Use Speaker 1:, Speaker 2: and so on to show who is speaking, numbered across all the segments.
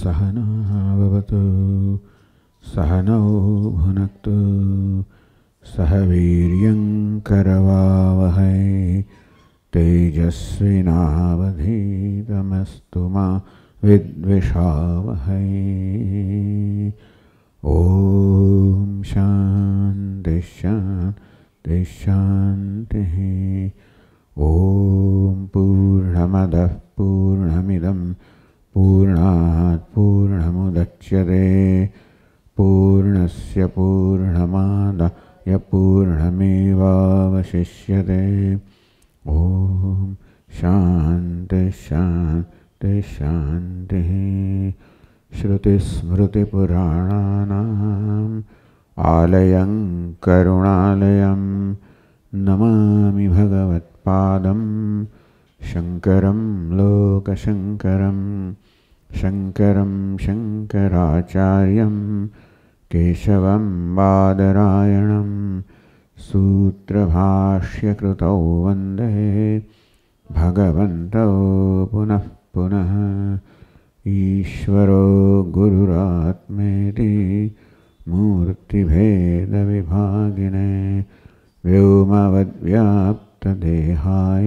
Speaker 1: सहना भवतु सहनौ भुनक्तु सह वीर्यं करवावहै तेजस्विनावधीतमस्तु मा शांति शांति शान्ति शान्ति शान्तिः ॐ पूर्णात् पूर्णमुदच्यते पूर्णस्य पूर्णमादयपूर्णमेवावशिष्यते ॐ शान्ति शान्ति शान्तिः श्रुतिस्मृतिपुराणानाम् आलयं करुणालयं नमामि भगवत्पादं शङ्करं लोकशङ्करम् शङ्करं शङ्कराचार्यं केशवं बादरायणं सूत्रभाष्यकृतौ वन्दे भगवन्तौ पुनः पुनः ईश्वरो गुरुरात्मेति मूर्तिभेदविभागिने व्योमवद्व्याप्तदेहाय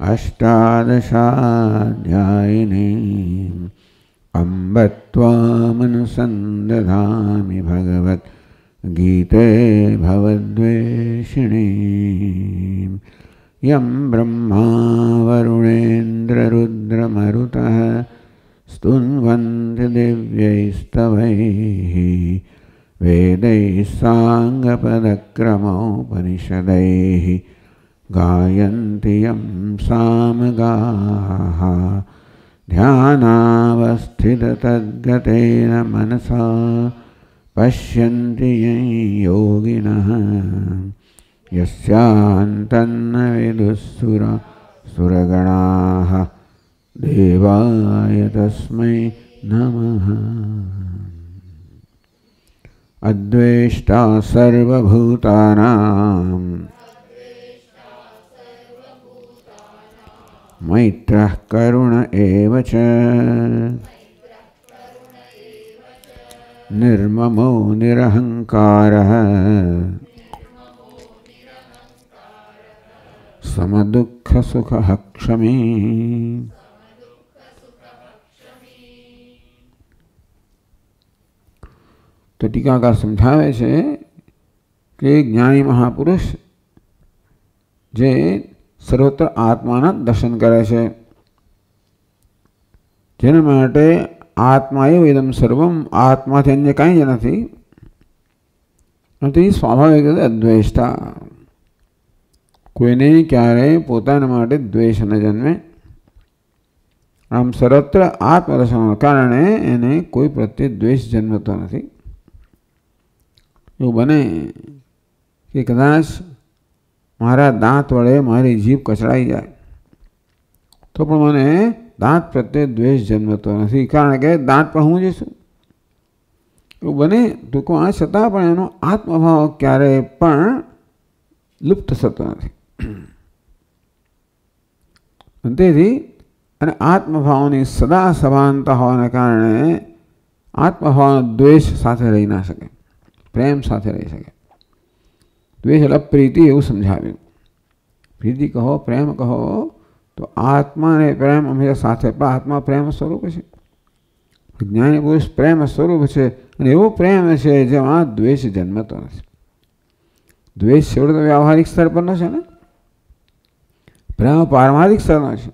Speaker 1: अष्टादशाध्यायिनी अम्ब त्वामनुसन्दधामि भगवद्गीते भवद्वेषिणी यं दिव्यैस्तवैः वेदैः वेदैस्साङ्गपदक्रमोपनिषदैः गायन्ति यं सामगाः ध्यानावस्थिततद्गतेन मनसा पश्यन्ति ये योगिनः यस्यान्तन्न विदुःसुर सुरगणाः देवाय तस्मै नमः अद्वेष्टा सर्वभूतानां मैत्र करुण एव च निर्ममो निरहङ्कारः समदुःखसुखः क्षमी તો तो ટીકાકાર समझावे कि ज्ञानी महापुरुष जे સર્વત્ર આત્માના દર્શન કરે છે જેના માટે આત્મા એવ ઇદમ સર્વમ આત્માથી અન્ય કાંઈ જ નથી નથી સ્વાભાવિક રીતે અદ્વૈષતા કોઈને ક્યારેય પોતાના માટે દ્વેષ ન જન્મે આમ સર્વત્ર આત્મદર્શનના કારણે એને કોઈ પ્રત્યે દ્વેષ જન્મતો નથી એવું બને કે કદાચ મારા દાંત તોડે મારી જીભ કસરાઈ જાય તો પણ મને દાંત પ્રત્યે દ્વેષ જન્મતો નથી કારણ કે દાંત પર હું જીસું એ બને દુખો આ સતા પણ એનો આત્મભાવ ક્યારે પણ લુપ્ત સતા નથી અંતે એની આ આત્મભાવની સદા સમાનતા હોવાને કારણે આત્મભાવ દ્વેષ સાથે રહી ના શકે પ્રેમ સાથે રહી શકે द्वेष अलग प्रीति એવું સમજાવ્યું પ્રીતિ કહો પ્રેમ કહો તો આત્મા અને પ્રેમ હંમેશા સાથે પણ આત્મા પ્રેમ સ્વરૂપ છે જ્ઞાની પુરુષ પ્રેમ સ્વરૂપ છે અને એવો પ્રેમ છે જેમાં દ્વેષ જન્મતો નથી દ્વેષ છેવડે તો વ્યવહારિક સ્તર પરનો છે ને પ્રેમ પારમાર્થિક સ્તરનો છે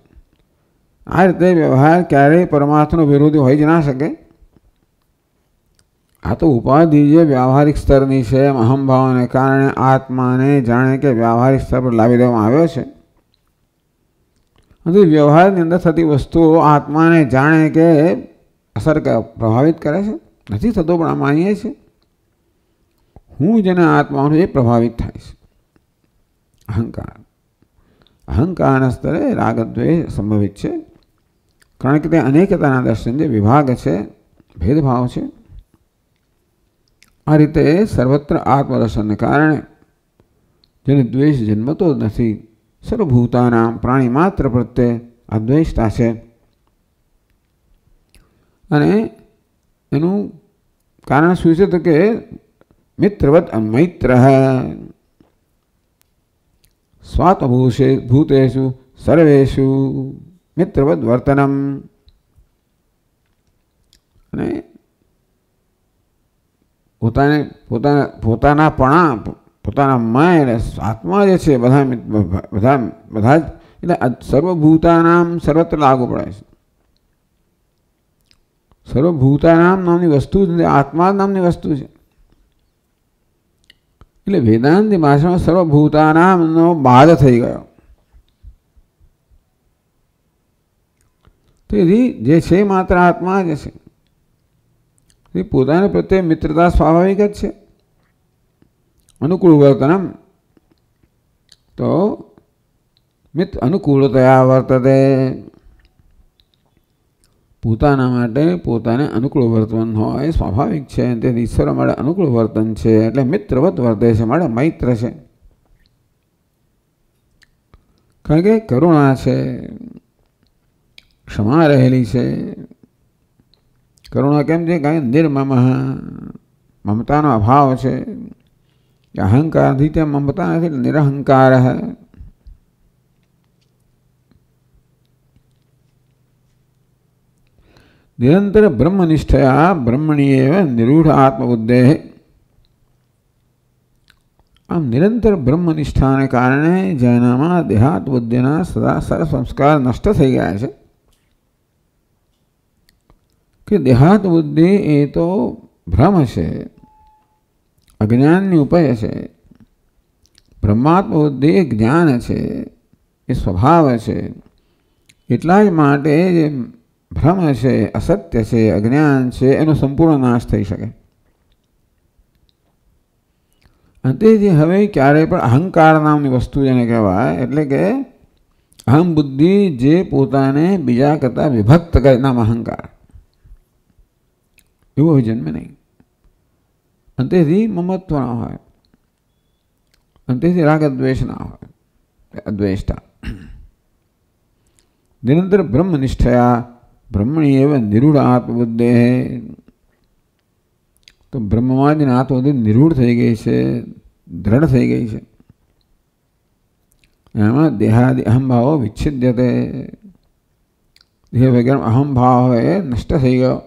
Speaker 1: આ રીતે વ્યવહાર ક્યારેય પરમાર્થનો વિરોધી હોઈ જ ના શકે આ તો ઉપાધિ જે વ્યવહારિક સ્તરની છે એમ અહમભાવને કારણે આત્માને જાણે કે વ્યવહારિક સ્તર પર લાવી દેવામાં આવ્યો છે અને વ્યવહારની અંદર થતી વસ્તુઓ આત્માને જાણે કે અસર પ્રભાવિત કરે છે નથી થતો પણ આ માનીએ છીએ હું જેને આત્મા એ પ્રભાવિત થાય છે અહંકાર અહંકારના સ્તરે રાગદ્વે સંભવિત છે કારણ કે તે અનેકતાના દર્શન જે વિભાગ છે ભેદભાવ છે આ રીતે સર્વત્ર આત્મદર્શનને કારણે જેને દ્વેષ જન્મતો જ નથી સર્વભૂતાના પ્રાણી માત્ર પ્રત્યે આ દ્વેષતા છે અને એનું કારણ શું છે તો કે મિત્રવત મૈત્ર સ્વાતભૂષે ભૂતેશુ સર્વેશુ મિત્રવત વર્તનમ અને પોતાને પોતાના પોતાના પણા પોતાના માય અને આત્મા જે છે બધા બધા બધા જ એટલે સર્વભૂતાનામ સર્વત્ર લાગુ પડે છે સર્વભૂતાનામ નામની વસ્તુ જ આત્મા નામની વસ્તુ છે એટલે વેદાંતની ભાષામાં સર્વભૂતાનામનો બાદ થઈ ગયો તેથી જે છે માત્ર આત્મા જ છે એ પોતાના પ્રત્યે મિત્રતા સ્વાભાવિક જ છે અનુકૂળ વર્તનમ તો મિત અનુકૂળતયા વર્તતે પોતાના માટે પોતાને અનુકૂળ વર્તન હોય સ્વાભાવિક છે તેથી ઈશ્વર માટે અનુકૂળ વર્તન છે એટલે મિત્રવત વર્તે છે માટે મૈત્ર છે કારણ કે કરુણા છે ક્ષમા રહેલી છે કરુણા કેમ છે કાંઈ નિર્મમ મમતાનો અભાવ છે કે અહંકારથી તે મમતા નથી એટલે નિરહંકાર હે નિરંતર બ્રહ્મનિષ્ઠયા બ્રહ્મણી એવ નિરૂઢ આત્મબુદ્ધે આમ નિરંતર બ્રહ્મનિષ્ઠાને કારણે જેનામાં દેહાત બુદ્ધિના સદા સર સંસ્કાર નષ્ટ થઈ ગયા છે કે દેહાન બુદ્ધિ એ તો ભ્રમ છે અજ્ઞાનની ઉપાય છે પ્રમાત્મો દે જ્ઞાન છે એ સ્વભાવ છે એટલા માટે ભ્રમ છે असत्य છે અજ્ઞાન છે એનો સંપૂર્ણ નાશ થઈ શકે આતેથી હવે ક્યારે પણ અહંકાર નામની વસ્તુને કહેવાય એટલે કે આમ બુદ્ધિ જે પોતાને બીજા કરતા વિભક્ત કરી નામ અહંકાર विभोजन में नहीं अंत्यधि ममत्व ना हो राग द्वेष अद्वेष्टा निरंतर ब्रह्मनिष्ठया ब्रह्मणि एवं निरूढ़ आत्मबुद्धे તો બ્રહ્મમાં આત્મબુદ્ધિ નિરૂઢ થઈ ગઈ છે દ્રઢ થઈ ગઈ છે એમાં દેહાદિ અહંભાવો વિચ્છિદ્યતે દેહ વગેરે અહંભાવ એ નષ્ટ થઈ ગયો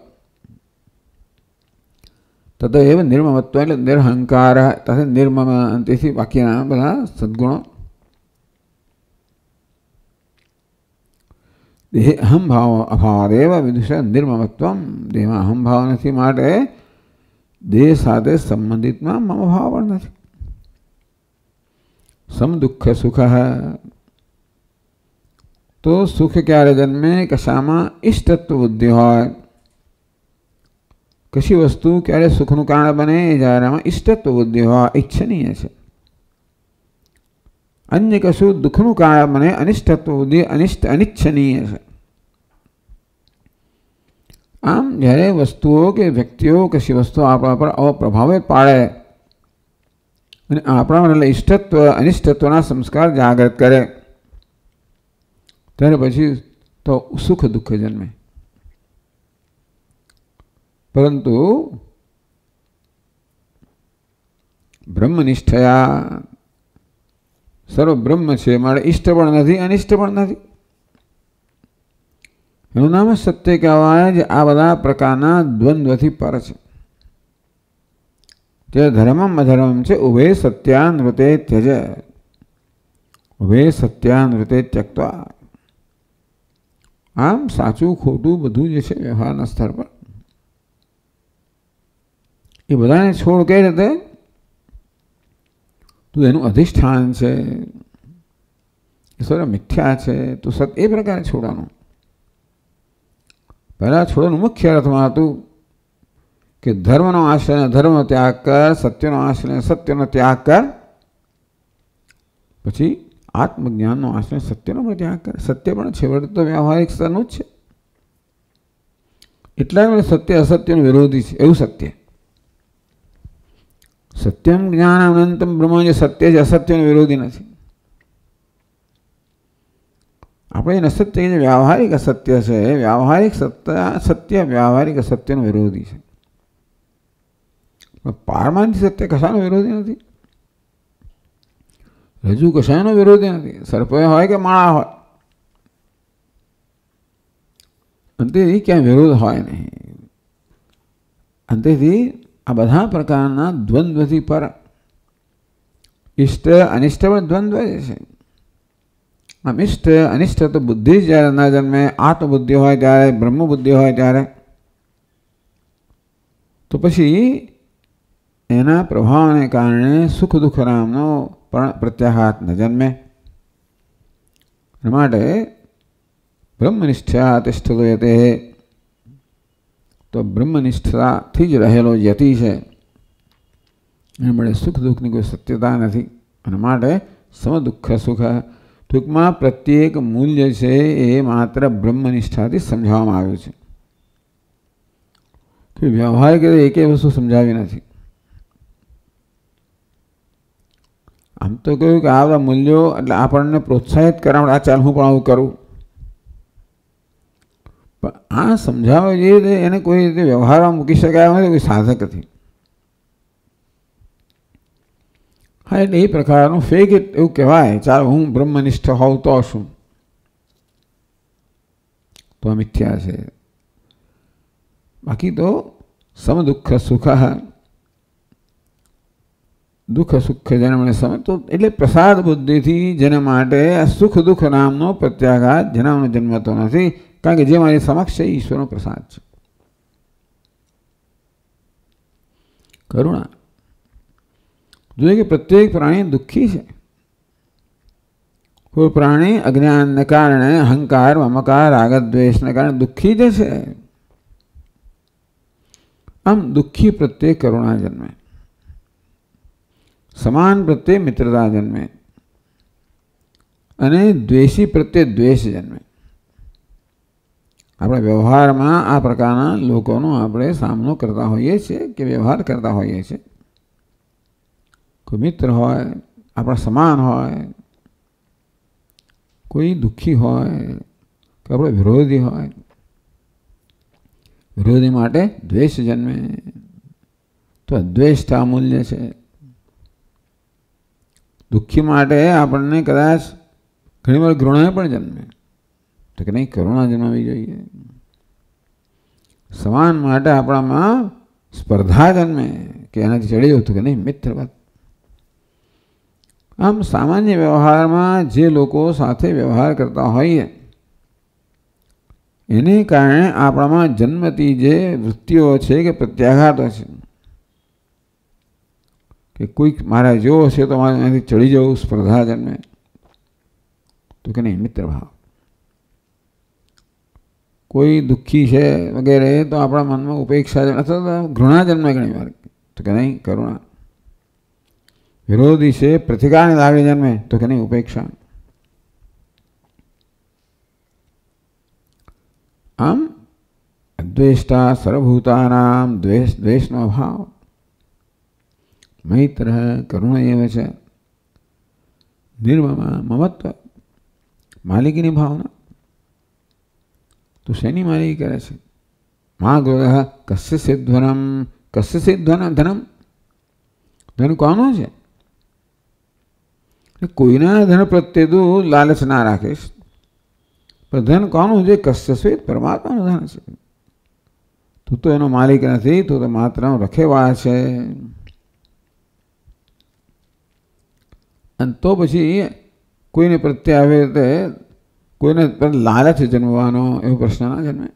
Speaker 1: तदेव निर्ममत्व निर्हंकार तथा निर्मम वाक्य सद्गुण देह अहम भाव अभाव विदुष निर्ममत्व देह अहम भाव નથી देह દેહ संबंधित मम भाव नहीं सम दुख सुख है तो सुख સુખ ક્યારે જન્મે કશામાં ઇષ્ટત્વ બુદ્ધિ કશી વસ્તુ ક્યારે સુખનું કારણ બને એ જાહેરામાં ઇષ્ટત્વ બુદ્ધિ હોવા ઈચ્છનીય છે અન્ય કશું દુઃખનું કારણ બને અનિષ્ટત્વ બુદ્ધિ અનિષ્ટ અનિચ્છનીય છે આમ જ્યારે વસ્તુઓ કે વ્યક્તિઓ કશી વસ્તુ આપણા પર અપ્રભાવે પાડે અને આપણા એટલે ઇષ્ટત્વ અનિષ્ટત્વના સંસ્કાર જાગૃત કરે ત્યારે પછી તો સુખ દુઃખ જન્મે परंतु ब्रह्म सर्व ब्रह्म से मारे इष्ट नहीं अनिष्ट पर नहीं नाम सत्य कहवा आ बदा प्रकार द्वंद्व थी पर धर्म अधर्म से उभे सत्या नृत्य त्यज उभे सत्यानृते त्यक्ता आम साचू खोटू बधु जैसे व्यवहार स्तर पर એ બધાને છોડ કઈ રીતે તો એનું અધિષ્ઠાન છે સર મિથ્યા છે તો સત એ પ્રકારે છોડાનું પહેલાં છોડનું મુખ્ય અર્થમાં હતું કે ધર્મનો આશ્રય ધર્મ ત્યાગ કર સત્યનો આશ્રય સત્યનો ત્યાગ કર પછી આત્મજ્ઞાનનો આશ્રય સત્યનો પણ ત્યાગ કર સત્ય પણ છેવટે તો વ્યવહારિક સ્તરનું જ છે એટલા જ સત્ય અસત્યનો વિરોધી છે એવું સત્ય સત્યમ જ્ઞાન અનંતમ બ્રહ્મ જે સત્ય છે અસત્યનો વિરોધી નથી આપણે એને અસત્ય જે વ્યાવહારિક અસત્ય છે એ વ્યાવહારિક સત્ય સત્ય વ્યાવહારિક અસત્યનો વિરોધી છે પારમાનથી સત્ય કશાનો વિરોધી નથી રજુ કશાનો વિરોધી નથી સર્પય હોય કે માળા હોય અંતેથી ક્યાંય વિરોધ હોય નહીં અંતેથી आ बधा प्रकार द्वंद्व थी पर इष्ट अनिष्ट पर द्वंद्व है अनिष्ट तो बुद्धि जैसे न जन्मे आत्मबुद्धि हो तरह ब्रह्म बुद्धि हो तरह तो पशी एना प्रभाव ने कारण सुख दुखराम प्रत्याघात न जन्मे ब्रह्मनिष्ठा तिष्ठ તો બ્રહ્મનિષ્ઠતાથી જ રહેલો યતિ છે એને મળે સુખ દુઃખની કોઈ સત્યતા નથી અને માટે સમદુઃખ સુખ ટૂંકમાં પ્રત્યેક મૂલ્ય છે એ માત્ર બ્રહ્મનિષ્ઠાથી સમજાવવામાં આવ્યું છે કે વ્યવહારિક રીતે એકે વસ્તુ સમજાવી નથી આમ તો કહ્યું કે આ બધા મૂલ્યો એટલે આપણને પ્રોત્સાહિત કરવા આ ચાલ હું પણ આવું કરું પણ આ સમજાવે એ કે એને કોઈ રીતે વ્યવહારમાં મૂકી શકાય કે સાધક થઈ હાય દે પ્રકારનો ફેક કે હું કવાય ચાર હું બ્રહ્મનિષ્ઠ હોતો છું તો મિત્યાસે બાકી તો સમદુખ સુખઃ દુખ સુખ જન્મને સમ તો એટલે પ્રસાર બુદ્ધિથી જન માટે સુખ દુખ નામનો પ્રત્યાગા જનાનો જન્મતો નથી कारण जो मेरी समक्ष है ईश्वर प्रसाद करुणा जो कि प्रत्येक प्राणी दुखी है कोई प्राणी अज्ञान ने कारण अहंकार ममकार आगत द्वेश कारण दुखी जैसे हम दुखी प्रत्येक करुणा जन्मे समान प्रत्येक मित्रता जन्मे द्वेषी प्रत्येक द्वेष जन्म આપણા વ્યવહારમાં આ પ્રકારના લોકોનો આપણે સામનો કરતા હોઈએ છીએ કે વ્યવહાર કરતા હોઈએ છીએ કોઈ મિત્ર હોય આપણા સમાન હોય કોઈ દુઃખી હોય કે આપણો વિરોધી હોય વિરોધી માટે દ્વેષ જન્મે તો અદ્વેષતા અમૂલ્ય છે દુઃખી માટે આપણને કદાચ ઘણીવાર ઘૃણા પણ જન્મે तो कि नहीं करुणा जनावी जइए सामन अपना में स्पर्धा जन्मे कि एना चढ़ी जाओ तो कि नहीं मित्रवत आम सामान्य व्यवहार में जे लोग व्यवहार करता होने कारण में जन्मती जे वृत्तिओ है कि प्रत्याघात है कि कोई मार जो हे तो मैं चढ़ी जाऊँ स्पर्धा जन्मे तो कि नहीं मित्र भाव कोई दुखी है वगैरह तो अपना मन में उपेक्षा अथवा तो घृणा जन्मे घनी तो कह नहीं करुणा विरोधी से प्रतिकार ने दागे जन्मे तो कह नहीं उपेक्षा आम अद्वेष्टा सर्वभूता नाम द्वेष करुण एवं निर्म ममत्व मालिकी भावना તુ સેની માલિક કે રહેશે માંગ રહા કસ્ય સિદ્ધ ધનમ કસ્ય સિદ્ધ ધન ધન કોણ હો છે કોઈ ના ધન પ્રત્યે દુ લાલસ ના રાખેસ પણ ધન કોણ હો જે કસ્ય શ્વેત પરમાત્માના ધન છે તું તો એનો માલિક નથી તું તો માત્ર રખેવા છે અંતો પછી કોઈને પ્રત્યે આવે તે કોઈને લાલચ જન્મવાનો એવો પ્રશ્ન ના જન્મે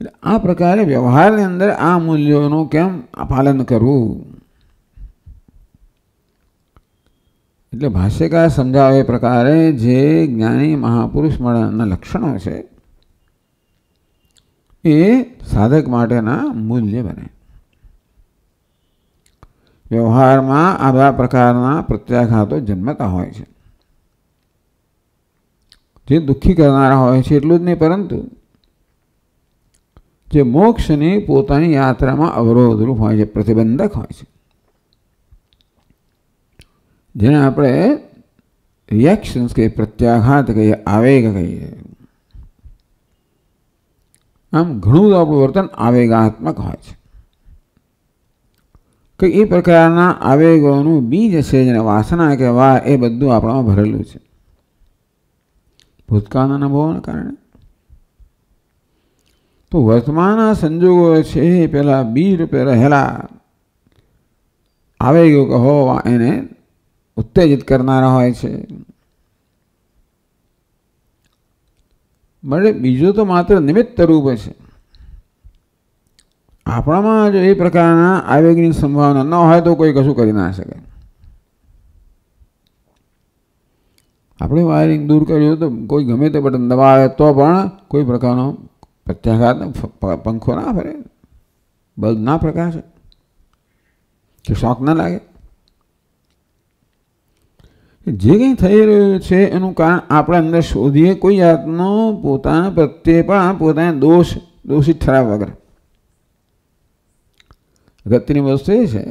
Speaker 1: એટલે આ પ્રકારે વ્યવહારની અંદર આ મૂલ્યોનું કેમ પાલન કરવું એટલે ભાષ્યકાર સમજાવે એ પ્રકારે જે જ્ઞાની મહાપુરુષ મળના લક્ષણો છે એ સાધક માટેના મૂલ્ય બને વ્યવહારમાં આ બધા પ્રકારના પ્રત્યાઘાતો જન્મતા હોય છે નિ દુખી કે ના રહ હોય છે એટલું જ નહીં પરંતુ જે મોક્ષ ની પોતાની યાત્રા માં અવરોધો હોય છે પ્રતિબંધક હોય છે જેને આપણે રીએક્શન્સ કે પ્રત્યાઘાત કે આવેગ કહેવાય છે આમ ઘણું આપણો વર્તન આવેગાત્મક હોય છે કે ઈ પ્રકારના આવેગોનું બીજ છે જેને વાસના કહેવાય એ બધું આપણામાં ભરેલું છે ભૂતકાળના અનુભવના કારણે તો વર્તમાનના સંજોગો છે એ પહેલાં બીજ રૂપે રહેલા આવેગો કહો એને ઉત્તેજિત કરનારા હોય છે મળે બીજો તો માત્ર નિમિત્ત રૂપ છે આપણામાં જો એ પ્રકારના આવેગની સંભાવના ન હોય તો કોઈ કશું કરી ના શકે આપણે વાયરિંગ દૂર કર્યું તો કોઈ ગમે તે બટન દબાવે તો પણ કોઈ પ્રકારનો પ્રત્યાઘાત પંખો ના ફરે બલ્બ ના પ્રકાશે કે શોખ ના લાગે જે કંઈ થઈ રહ્યું છે એનું કારણ આપણે અંદર શોધીએ કોઈ જાતનો પોતાના પ્રત્યે પણ પોતાને દોષ દોષિત ઠરાવ વગર અગત્યની વસ્તુ એ છે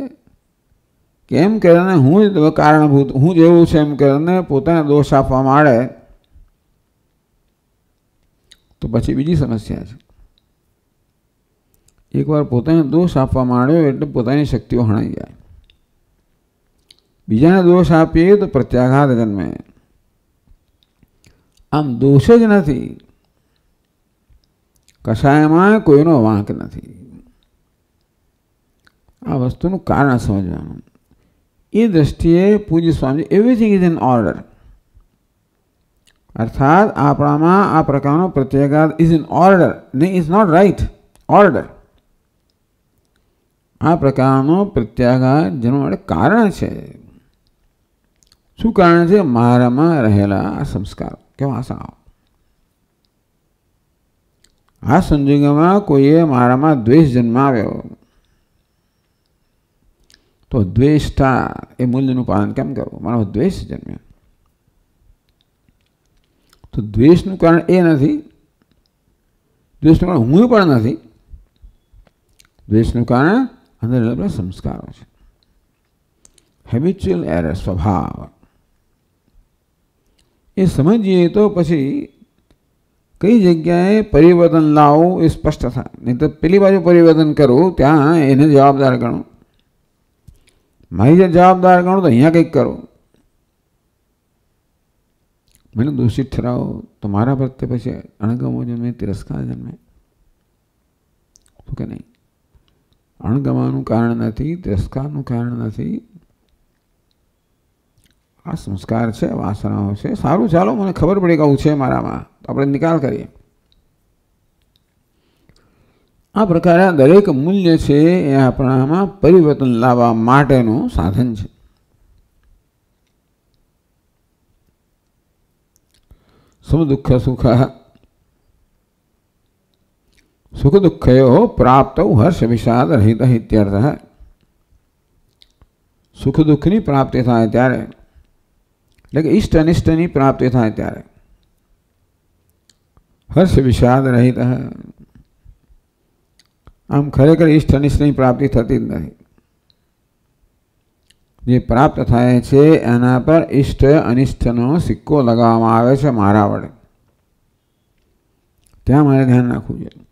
Speaker 1: કેમ કેને હું જ કારણભૂત હું જેવું છું એમ કેને પોતાને દોષ આપવા માળે તો પછી બીજી સમસ્યા છે એકવાર પોતાને દોષ આપવા માળ્યો એટલે પોતાની શક્તિ હણાઈ ગઈ બીજાના દોષ આપી તો પ્રત્યાઘાત જન્મે આમ દોષ જ નથી કશાયમાં કોઈનો વાંક નથી આ વસ્તુનું કારણ સમજાવાનું ये दृष्टिए पूज्य Swami everything is in order अर्थात आपरामा आप्रकानो प्रत्यगाद इज इन ऑर्डर नहीं इज नॉट राइट ऑर्डर आ પ્રકારનો પ્રત્યાઘાત જેનું માટે કારણ છે શું કારણ છે મારામાં રહેલા આ સંસ્કાર કે વાસણાઓ આ સંજોગોમાં કોઈએ મારામાં દ્વેષ જન્માવ્યો तो अद्वेष्टा ए मूल्य पालन केम करव मानो द्वेष जन्म तो द्वेष कारण ये द्वेष कारण हूँ पर नहीं द्वेष कारण अंदर संस्कार हेबिचुअल एर स्वभाव ये समझिए तो पी कई जगह परिवर्तन लाओ स्पष्ट था नहीं तो पेली बाजू परिवर्तन करो त्या जवाबदार गणों મારી જે જવાબદાર ગણો તો અહીંયા કંઈક કરો મને દોષિત ઠરાવો તો મારા પ્રત્યે પછી અણગમો જન્મે તિરસ્કાર જન્મે શું કે નહીં અણગમાનું કારણ નથી તિરસ્કારનું કારણ નથી આ સંસ્કાર છે વાસનાઓ છે સારું ચાલો મને ખબર પડે કે આવું છે મારામાં તો આપણે નિકાલ કરીએ आ प्रकार दरेक मूल्य से अपना में परिवर्तन लावा साधन है समदुख सुख सुख दुख प्राप्त हर्ष विषाद रहित इत्यर्थ सुख दुख की प्राप्ति थाय तरह लेकिन इष्ट अनिष्ट प्राप्ति थाय तरह हर्ष विषाद रहित है આમ ખરેખર ઈષ્ટનિષ્ઠની પ્રાપ્તિ થતી જ નથી જે પ્રાપ્ત થાય છે એના પર ઈષ્ટ અનિષ્ટનો સિક્કો લગાવવામાં આવે છે મારા વડે ત્યાં મારે ધ્યાન રાખવું જોઈએ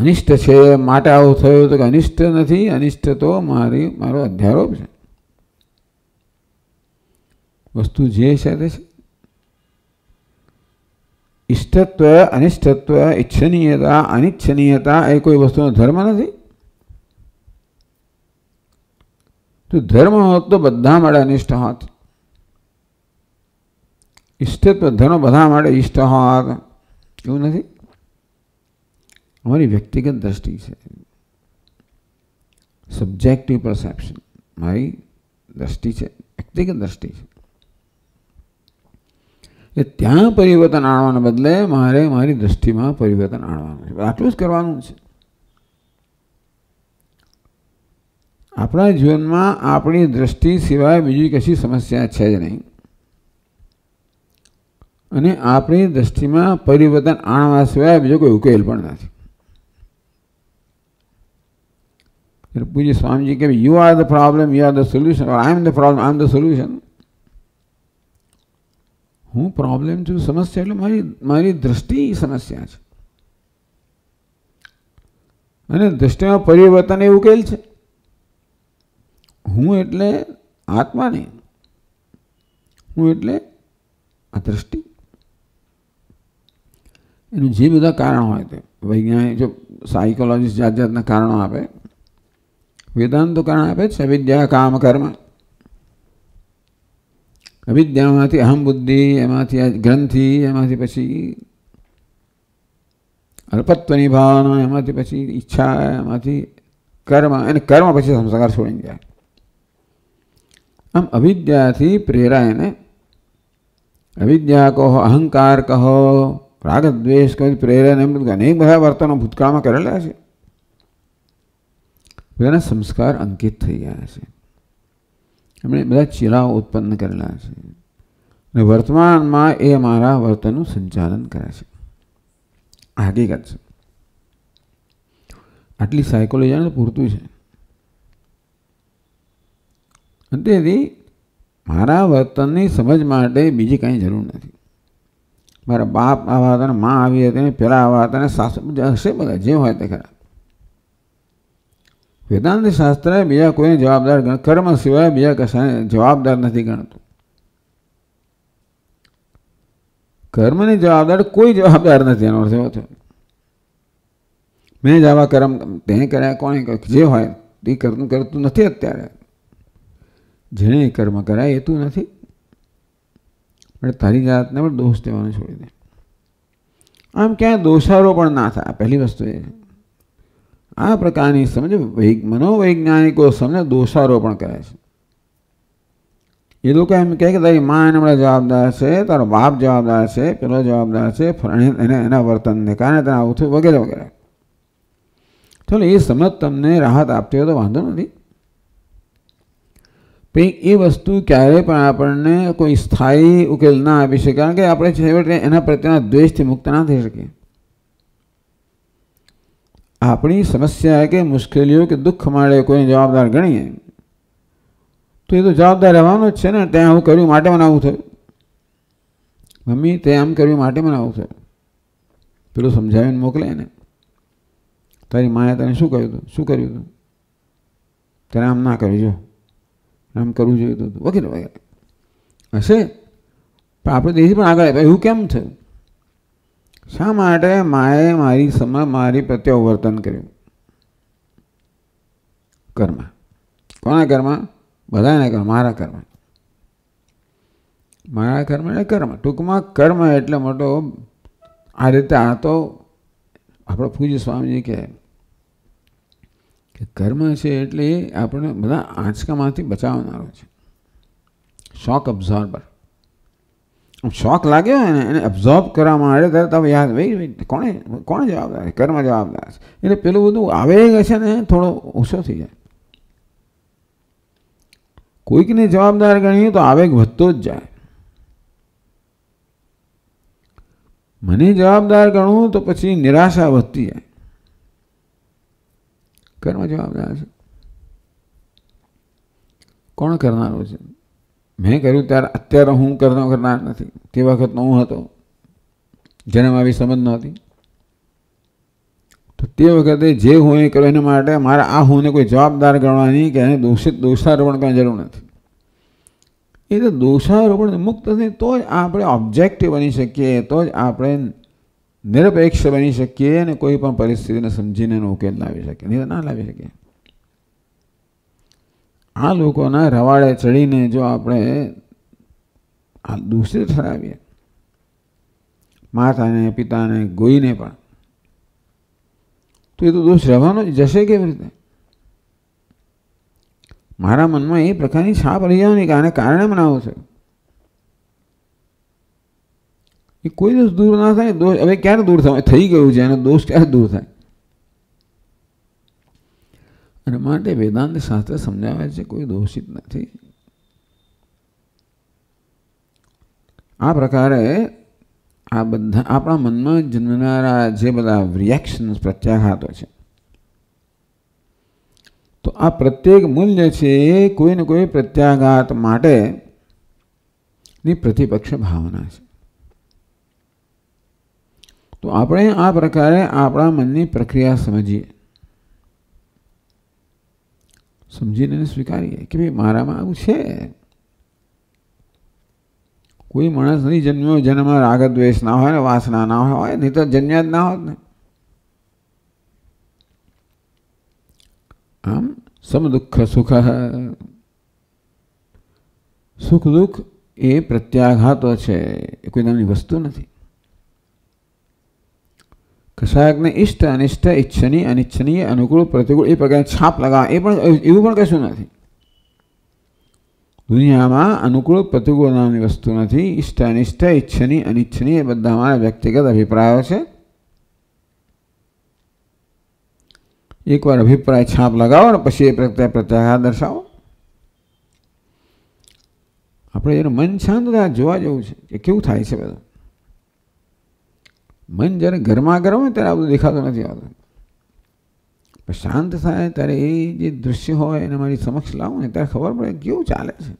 Speaker 1: અનિષ્ટ છે માટે આવું થયું તો અનિષ્ટ નથી અનિષ્ટ તો મારી મારો અધ્યારોપ છે વસ્તુ જે છે તે છે इष्टत्व अनिष्टत्व इच्छनीयता अनिच्छनीयता ये कोई वस्तु धर्म नहीं तो धर्म हो तो बधा मे अनिष्ट होत इष्टत्व धर्म बधा मे इष्ट होत क्यों नहीं हमारी व्यक्तिगत दृष्टि से सब्जेक्टिव परसेप्शन हमारी दृष्टि से व्यक्तिगत दृष्टि से કે ત્યાં પરિવર્તન आणવાનો બદલે મારે મારી દ્રષ્ટિમાં પરિવર્તન आणવાનું છે આટલું જ કરવાનું છે આપણા જીવનમાં આપણી દ્રષ્ટિ સિવાય બીજી કઈસી સમસ્યા છે જ નહીં અને આપણી દ્રષ્ટિમાં પરિવર્તન आणવા સિવાય બીજો કોઈ ઉકેલ પણ નથી એટલે પૂજી સ્વામીજી કહેવા you are the problem you are the solution I am the problem I am the solution હું પ્રોબ્લેમ છું સમસ્યા એટલે મારી મારી દ્રષ્ટિ સમસ્યા છે અને દ્રષ્ટિમાં પરિવર્તન એવું ઉકેલ છે હું એટલે આત્મા નહીં હું એટલે આ દ્રષ્ટિ એનું જે બધા કારણો હોય તે વૈજ્ઞાનિક જો સાયકોલોજીસ્ટ જાત જાતના કારણો આપે વેદાંતો કારણ આપે છે વિદ્યા કામ કર્મ અવિદ્યામાંથી અહમ બુદ્ધિ એમાંથી આ ગ્રંથિ એમાંથી પછી અલ્પત્વની ભાવના એમાંથી પછી ઈચ્છા એમાંથી કર્મ અને કર્મ પછી સંસ્કાર છોડીને જાય આમ અવિદ્યાથી પ્રેરાયને અવિદ્યા કહો અહંકાર કહો રાગ દ્વેષ કહો પ્રેરણ એમ બધું અનેક બધા વર્તનો ભૂતકાળમાં કરેલા છે બધાના સંસ્કાર અંકિત થઈ ગયા છે એમણે બધા ચિરાઓ ઉત્પન્ન કરેલા છે અને વર્તમાનમાં એ મારા વર્તનનું સંચાલન કરે છે હકીકત છે આટલી સાયકોલોજી પૂરતું છે અને તેથી મારા વર્તનની સમજ માટે બીજી કાંઈ જરૂર નથી મારા બાપ આવા હતા ને મા આવી હતી ને પહેલાં આવા હતા ને સાસુ હશે બધા જે હોય તે ખરા વેદાંત શાસ્ત્ર બીજા કોઈને જવાબદાર ગણ કર્મ સિવાય બીજા કશાને જવાબદાર નથી ગણતું કર્મની જવાબદાર કોઈ જવાબદાર નથી એનો અર્થ એવો થયો મેં જ આવા કર્મ તે કર્યા કોણે જે હોય તે કરતું કરતું નથી અત્યારે જેણે કર્મ કરાય એ તું નથી પણ તારી જાતને પણ દોષ દેવાનું છોડી દે આમ ક્યાંય દોષારોપણ ના થાય પહેલી વસ્તુ એ છે આ પ્રકારની સમજ મનોવૈજ્ઞાનિકો સમજ દોષારોપણ કરે છે એ લોકો એમ કહે કે તારી મા એને હમણાં જવાબદાર છે તારો બાપ જવાબદાર છે પેલો જવાબદાર છે એને એના વર્તનને કારણે તને આવું થયું વગેરે વગેરે ચાલો એ સમજ તમને રાહત આપતી હોય તો વાંધો નથી પછી એ વસ્તુ ક્યારેય પણ આપણને કોઈ સ્થાયી ઉકેલ ના આપી શકે કારણ કે આપણે છેવટે એના પ્રત્યેના દ્વેષથી મુક્ત ના થઈ શકીએ આપણી સમસ્યા કે મુશ્કેલીઓ કે દુઃખ માંડે કોઈને જવાબદાર ગણીએ તો એ તો જવાબદાર રહેવાનો જ છે ને ત્યાં આવું કર્યું માટે મને આવું થયું મમ્મી તે આમ કર્યું માટે મને આવું થયું પેલું સમજાવીને મોકલે એને તારી માએ તને શું કહ્યું હતું શું કર્યું હતું તેને આમ ના જો આમ કરવું જોયું હતું વગેરે વગેરે હશે પણ આપણે તેથી પણ આગળ એવું કેમ થયું સામાત્ર માએ મારી સમા મારી પરત ઓવર્તન કર્યું કર્મ કયા કર્મ બધાને કર્મ મારા કર્મ મારા કર્મને કર્મ ટુકમા કર્મ એટલે મોટા આ રીતે આ તો આપણો પૂજી સ્વામી કહે કે કર્મ છે એટલે આપણે બધા આંચકામાંથી બચવાનો છે શોક એબzorber શોખ લાગ્યો હોય ને એને એબ્ઝોર્બ કરવા માટે ત્યારે તમે યાદ ભાઈ ભાઈ કોણે કોણ જવાબદાર કર્મ જવાબદાર છે એટલે પેલું બધું આવેગ હશે ને થોડો ઓછો થઈ જાય કોઈકને જવાબદાર ગણીએ તો આવેગ વધતો જ જાય મને જવાબદાર ગણવું તો પછી નિરાશા વધતી જાય કર્મ જવાબદાર છે કોણ કરનારો છે મેં કર્યું ત્યારે અત્યારે હું કરનો કરનાર નથી તે વખતનો હું હતો જેનામાં આવી સમજ નહોતી તો તે વખતે જે હું એ કર્યું એના માટે મારે આ હુંને કોઈ જવાબદાર ગણવાની કે એને દોષિત દોષારોપણ કરવાની જરૂર નથી એ તો દોષારોપણ મુક્ત થઈ તો જ આપણે ઓબ્જેક્ટિવ બની શકીએ તો જ આપણે નિરપેક્ષ બની શકીએ અને કોઈ પણ પરિસ્થિતિને સમજીને એનો ઉકેલ લાવી શકીએ નહીં તો ના લાવી શકીએ આ લોકોના રવાડે ચડીને જો આપણે આ દૂષિત ઠરાવીએ માતાને પિતાને ગોઈને પણ તો એ તો દોષ રહેવાનો જ જશે કેવી રીતે મારા મનમાં એ પ્રકારની છાપ રહી જવાની આને કારણે મને આવું છે એ કોઈ દોષ દૂર ના થાય દોષ હવે ક્યારે દૂર થાય થઈ ગયું છે એનો દોષ ક્યારે દૂર થાય અને માટે વેદાંત શાસ્ત્ર સમજાવે છે કોઈ દોષિત નથી આ પ્રકારે આ બધા આપણા મનમાં જન્મનારા જે બધા રિએક્શન પ્રત્યાઘાતો છે તો આ પ્રત્યેક મૂલ્ય છે એ કોઈને કોઈ પ્રત્યાઘાત માટે ની પ્રતિપક્ષ ભાવના છે તો આપણે આ પ્રકારે આપણા મનની પ્રક્રિયા સમજીએ સમજીને એને સ્વીકારીએ કે ભાઈ મારામાં આવું છે કોઈ માણસ નહીં જન્મ્યો જેનામાં રાગદ્વેષ ના હોય ને વાસના ના હોય નહીં તો જન્યા જ ના હોત ને આમ સમદુઃખ સુખ સુખ દુઃખ એ પ્રત્યાઘાતો છે એ કોઈ નામની વસ્તુ નથી કશાકને ઇષ્ટ અનિષ્ટ ઈચ્છનીય અનિચ્છનીય અનુકૂળ પ્રતિકૂળ એ પ્રકારની છાપ લગાવે એ પણ એવું પણ કશું નથી દુનિયામાં અનુકૂળ પ્રતિકૂળ નામની વસ્તુ નથી ઇષ્ટ અનિષ્ટ ઈચ્છની અનિચ્છનીય એ બધામાં વ્યક્તિગત અભિપ્રાયો છે એકવાર અભિપ્રાય છાપ લગાવો ને પછી એ પ્રત્યે પ્રત્યાઘાત દર્શાવો આપણે એનું મન શાંત જોવા જેવું છે કે કેવું થાય છે બધું મન જ્યારે ગરમા ગરમ હોય ત્યારે આ બધું દેખાતું નથી આવતું પણ શાંત થાય ત્યારે એ જે દૃશ્ય હોય એને મારી સમક્ષ લાવું ને ત્યારે ખબર પડે કેવું ચાલે છે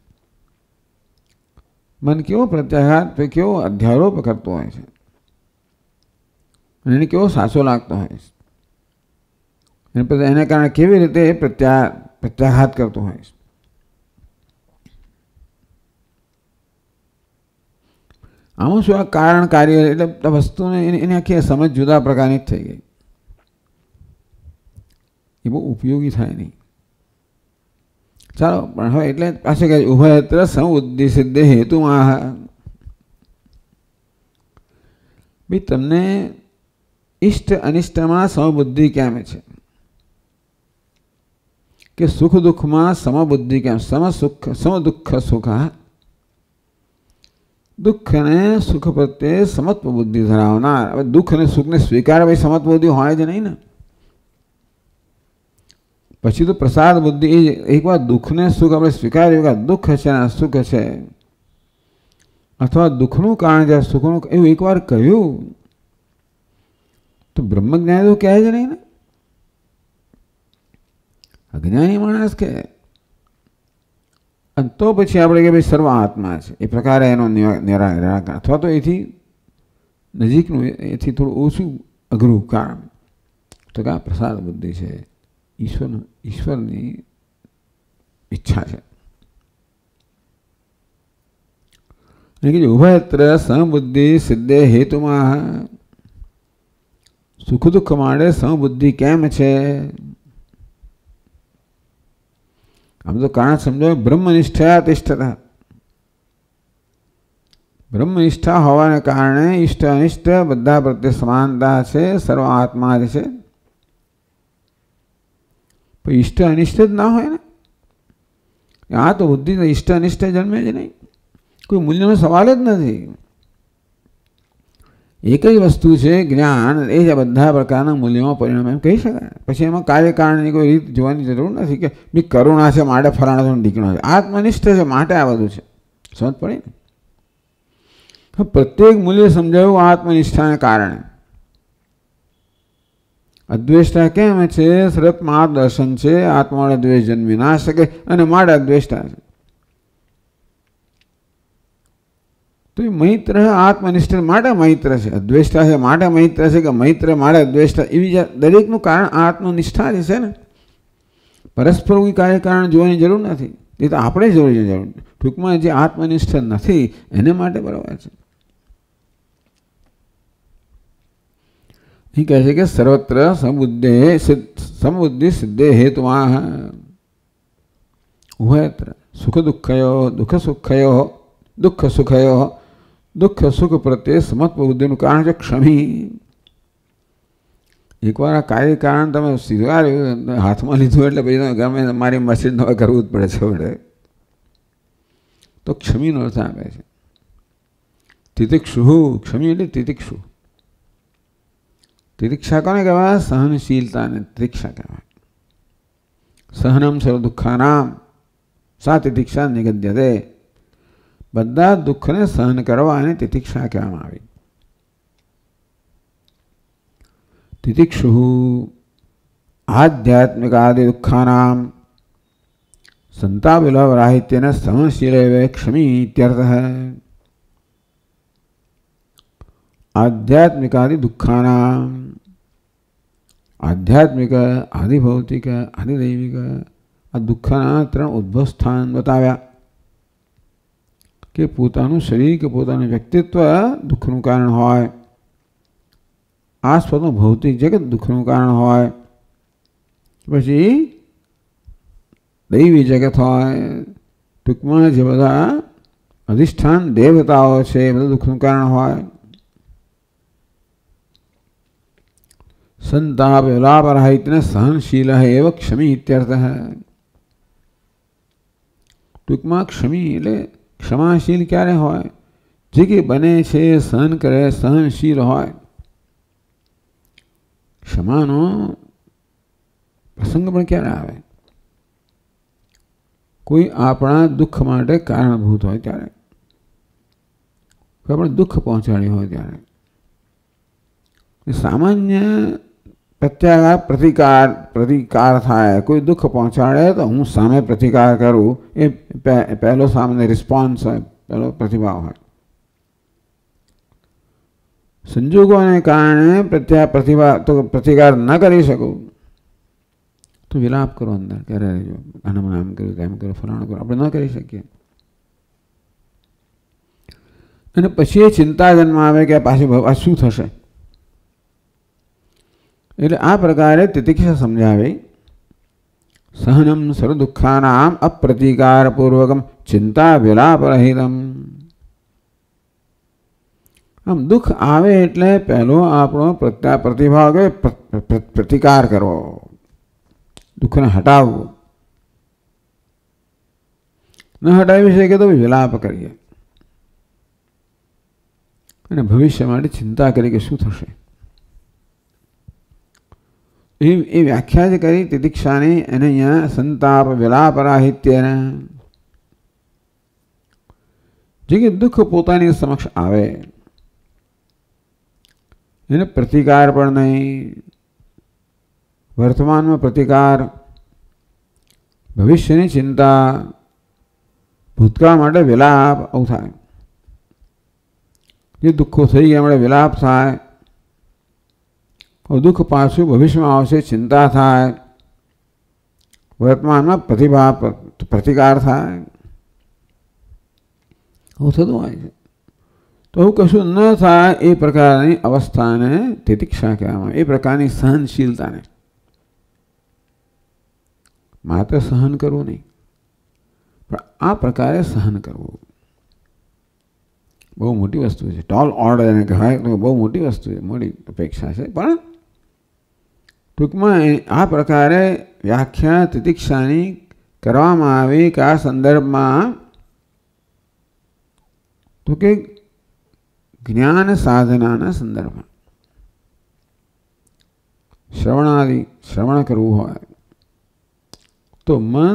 Speaker 1: મન કેવો પ્રત્યાઘાત પે કેવો અધ્યારોપ કરતો હોય છે અને એને કેવો સાચો લાગતો હોય છે પછી એના કારણે કેવી રીતે પ્રત્યા પ્રત્યાઘાત કરતો હોય છે આમાં શું આ કારણ કાર્ય એટલે વસ્તુને એની આખી સમજ જુદા પ્રકારની જ થઈ ગઈ એ બહુ ઉપયોગી થાય નહીં ચાલો પણ હવે એટલે પાછું કહે ઉભયત્ર સૌદ્ધિ સિદ્ધે હેતુ આહ ભાઈ તમને ઇષ્ટ અનિષ્ટમાં સમબુદ્ધિ કેમ છે કે સુખ દુઃખમાં સમબુદ્ધિ કેમ સમ સુખ સમ દુઃખ સુખ दुख ने सुख पत्ते समत्व बुद्धि धारणा अब दुख ने सुख ने स्वीकार वे समत्व बुद्धि होए जे नहीं ना પછી તો પ્રસાદ બુદ્ધિ એકવાર દુખ ને સુખ આપણે સ્વીકાર હોય કે દુખ છે ને સુખ છે અથવા દુખ નું કારણ છે સુખ નું એ એકવાર કયું તો બ્રહ્મ જ્ઞાન તો કહે જણે ને અજ્ઞાની માણસ કે તો પછી આપણે કે ભાઈ સર્વ આત્મા છે એ પ્રકારે એનો નિરાકરણ અથવા તો એથી નજીકનું એથી થોડું ઓછું અઘરું કારણ તો કે આ પ્રસાદ બુદ્ધિ છે ઈશ્વર ઈશ્વરની ઈચ્છા છે ઉભયત્ર સમબુદ્ધિ સિદ્ધે હેતુમાં સુખ દુઃખ માટે સમબુદ્ધિ કેમ છે हम तो कहाँ समझो ब्रह्मनिष्ठया तिष्ठता બ્રહ્મનિષ્ઠા હોવાને કારણે ઇષ્ટ અનિષ્ટ બધા પ્રત્યે સમાનતા છે સર્વ આત્મા જ છે પણ ઇષ્ટ અનિષ્ટ જ ના હોય ને આ તો બુદ્ધિ ઇષ્ટ અનિષ્ટ જન્મે જ નહીં કોઈ મૂલ્યનો સવાલ જ નથી एक ही वस्तु छे ज्ञान ए जे બધા પ્રકારના મૂલ્યો પરનો પરિણામ એમ કહી શકાય પછી એમાં કાર્ય કારણ ની કોઈ રીત જોવાની જરૂર નથી કે બી કરુણા છે માડે ફળણું દેખણ આત્મનિષ્ઠ છે માટે આવવું છે સમજ પડી ને તો প্রত্যেক મૂલ્ય સમજાયો આત્મનિષ્ઠાના કારણે અદ્વેષા કેમે છે સરત મા દર્શન છે આત્મ વડે દ્વેષ જન્માસકે અને માડા દ્વેષના તો એ મૈત્રી આત્મનિષ્ઠા માટા મૈત્રી છે દ્વેષતા માટા મૈત્રી છે કે મૈત્રી માટા દ્વેષતા ઈ દરેક નું કારણ આ આત્મનિષ્ઠા છે ને પરસ્પર કોઈ કારણ જોયની જરૂર નથી તે તો આપણે જ જોરી જવું ઠુકમાં જે આત્મનિષ્ઠા નથી એને માટે બરાબર છે ઈ કહે છે કે સર્વત્ર સમુદ્ઘે સમુદ્ઘિ દેહ તવાહ વહ સુખ દુખયો દુખ સુખયો દુખ સુખયો दुःख सुख प्रतिसमत व उद्देनु कारणे क्षमी एकवारा काय कारण तमे सिधार हातमा लिधो એટલે ભઈ ના ગમે મારી મસ્જિદ નો કરવા જ પડે છે એટલે તો ક્ષમી નો થાપે છે તિતિક્ષુ ક્ષમી તિતિક્ષુ તિતિક્ષા કોને કહેવાય સહનશીલતા ને તિક્ષા કહેવાય સહનમ सर्व दुखानां सात तिक्षा निगद्यते બધા દુખને સહન કરવાને તીતિક્ષા કેમ આવે તીતિક્ષુ આધ્યાત્મિકાધી દુખાનાં સંતાવેલા રહિત્યના સમસિરે ક્ષમીત્યર્થા આધ્યાત્મિકાની દુખાનાં આધ્યાત્મિકા આધી ભૌતિકા આધી વૈવિકા આ દુખનાત્ર ઉદ્વસ્થાન બતાવે कि पोता शरीर के पोता व्यक्तित्व दुखन कारण हो आसपास भौतिक जगत दुख कारण हो दैवी जगत हो टूक में जो बदा अधिष्ठान देवताओ है बद दुखन कारण हो संताप विलाप रहा सहनशील है एवं क्षमी इत्यर्थ है टूक में क्षमी ક્ષમાશીલ ક્યારે હોય જે બને છે સહન કરે સહનશીલ હોય ક્ષમાનો પ્રસંગ પણ ક્યારે આવે કોઈ આપણા દુઃખ માટે કારણભૂત હોય ત્યારે કોઈ આપણે દુઃખ પહોંચાડ્યું હોય ત્યારે સામાન્ય प्रत्यांग प्रतिकार प्रतिकार થાય કોઈ દુખ પહોંચાડે તો હું સામે પ્રતિકાર કરું એ પહેલો સામે રિ スポ ન્સ છે પહેલો પ્રતિભાવ છે સંજોગોને કારણે પ્રત્ય પ્રતિવા તો પ્રતિકાર ન કરી શકું તો વિલાપ કરો અંદર કહે રહે જો આના નામ કરી કામ કરો ફરાણ પર આપણે ન કરી શકીએ અને પછી ચિંતા જન્મા આવે કે પછી બધું શું થશે એરે આ પ્રકારે તીતિક્ષા સમજાવે સહનમ સર દુખાનામ અપ્રતિકાર પૂર્વકમ ચિંતા વેલાપ રહિતમમ દુખ આવે એટલે પહેલો આપણો પ્રત પ્રતિકાર કરો દુખને હટાવો ન હટાવી શકે તો વેલાપ કરીએ અને ભવિષ્ય માટે ચિંતા કરીને સૂતો છે व्याख्या करी तिदीक्षा ने संताप विलापराहित्य जो कि दुख पोता समक्ष आए प्रतिकार पर नहीं वर्तमान में प्रतिकार भविष्य की चिंता भूतका विलाप अव थे जो दुखों थी गए विलाप थाय और दुख पाशु भविष्य में आवश्यक चिंता था वर्तमान में प्रतिभा तो प्रतिकार था तो, तो कशु न था ये प्रकार की अवस्था ने तितिक्षा कहवा ये प्रकार की सहनशीलता ने मत सहन करव नहीं आ प्रकार सहन करव मोटी वस्तु है टॉल ऑर्डर कहवा बहुत मोटी वस्तु है मोटी अपेक्षा है टूंक में आ प्रकार व्याख्या तितीक्षा कर संदर्भ में तो कि ज्ञान साधना संदर्भ श्रवणादि श्रवण करव हो तो मन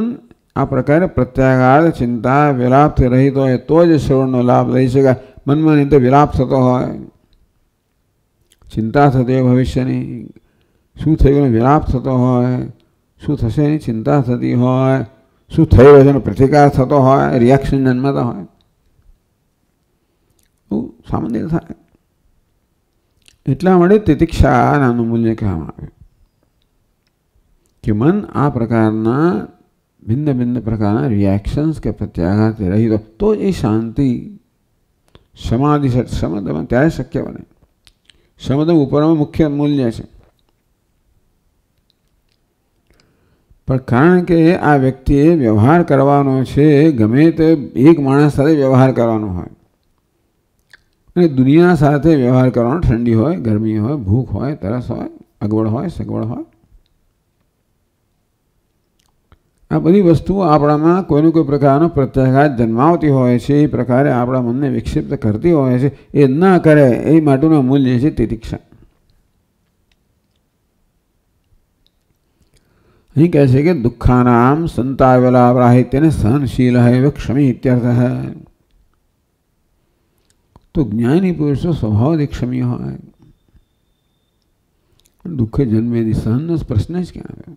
Speaker 1: आ प्रकार प्रत्याघात चिंता विलाप से रहित तो हो तो श्रवण लाभ ले सकता मन में नहीं तो विलाप थत हो चिंता थती है भविष्य नहीं શું થઈ ગયું વિલાપ થતો હોય શું થશે એની ચિંતા થતી હોય શું થઈ રહ્યું છે એનો પ્રતિકાર થતો હોય રિએક્શન જન્મતા હોય એવું સામાન્ય થાય એટલા માટે તિતિક્ષા નામનું મૂલ્ય કહેવામાં આવ્યું કે મન આ પ્રકારના ભિન્ન ભિન્ન પ્રકારના રિએક્શન્સ કે પ્રત્યાઘાત રહી તો એ શાંતિ સમાધિ સમદમાં ત્યારે શક્ય બને સમદમ ઉપરમાં મુખ્ય મૂલ્ય છે પણ કારણ કે આ વ્યક્તિએ વ્યવહાર કરવાનો છે ગમે તે એક માણસ સાથે વ્યવહાર કરવાનો હોય અને દુનિયા સાથે વ્યવહાર કરવાનો ઠંડી હોય ગરમી હોય ભૂખ હોય તરસ હોય અગવડ હોય સગવડ હોય આ બધી વસ્તુઓ આપણામાં કોઈને કોઈ પ્રકારનો પ્રત્યાઘાત જન્માવતી હોય છે એ પ્રકારે આપણા મનને વિક્ષિપ્ત કરતી હોય છે એ ન કરે એ માટેનું મૂલ્ય છે તિતિક્ષા नहीं कैसे कि दुखानाम ने सहनशील है वे क्षमी इत्यर्थ है तो ज्ञानी पुरुष स्वभाव क्षमी है दुख जन्मे दी सहन प्रश्न क्या हाँ, है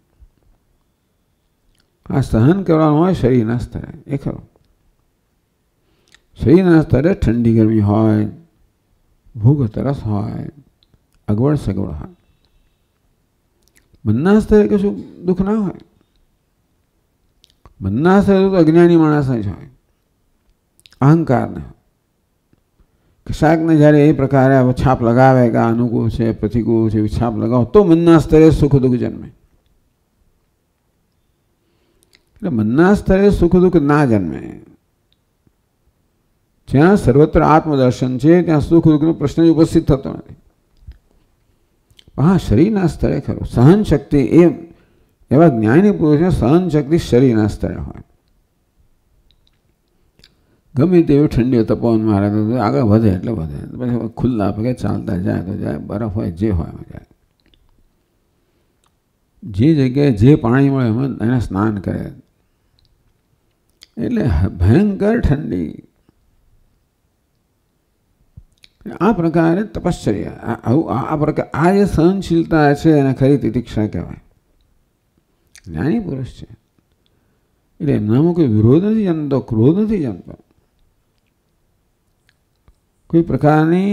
Speaker 1: આ સહન કરવાનું હોય શરીરના સ્તરે એ ખરો શરીરના સ્તરે ઠંડી ગરમી હોય ભૂખ તરસ હોય અગવડ સગવડ હોય मनना स्तरे तो कशु दुख ना हो मनना स्तरे तो अज्ञानी मनस अहंकार ने कशाक ने जय प्रकार है वो छाप लगावेगा अनुकूल से प्रतिकूल से छाप लगाओ तो मनना स्तरे सुख दुख जन्मे मनना तो स्तरे सुख दुख ना जन्मे જ્યાં सर्वत्र आत्मदर्शन છે ત્યાં સુખ દુઃખનો પ્રશ્ન જ ઉપસ્થિત થતો નથી હા શરીરના સ્તરે ખરું સહન શક્તિ એ એવા જ્ઞાની પુરુષને સહન શક્તિ શરીરના સ્તરે હોય ગમે તેવી ઠંડીઓ તપવન મારે તો આગળ વધે એટલે વધે પછી ખુલ્લા પગે ચાલતા જાય તો જાય બરફ હોય જે હોય એમાં જાય જે જગ્યાએ જે પાણી મળે એમાં એને સ્નાન કરે એટલે ભયંકર ઠંડી આ પ્રકારે તપશ્ચર્યા આ પ્રકાર આ જે સહનશીલતા છે એને ખરી તિતિક્ષા કહેવાય જ્ઞાની પુરુષ છે એટલે એમનામાં કોઈ વિરોધ નથી જમતો ક્રોધ નથી જમતો કોઈ પ્રકારની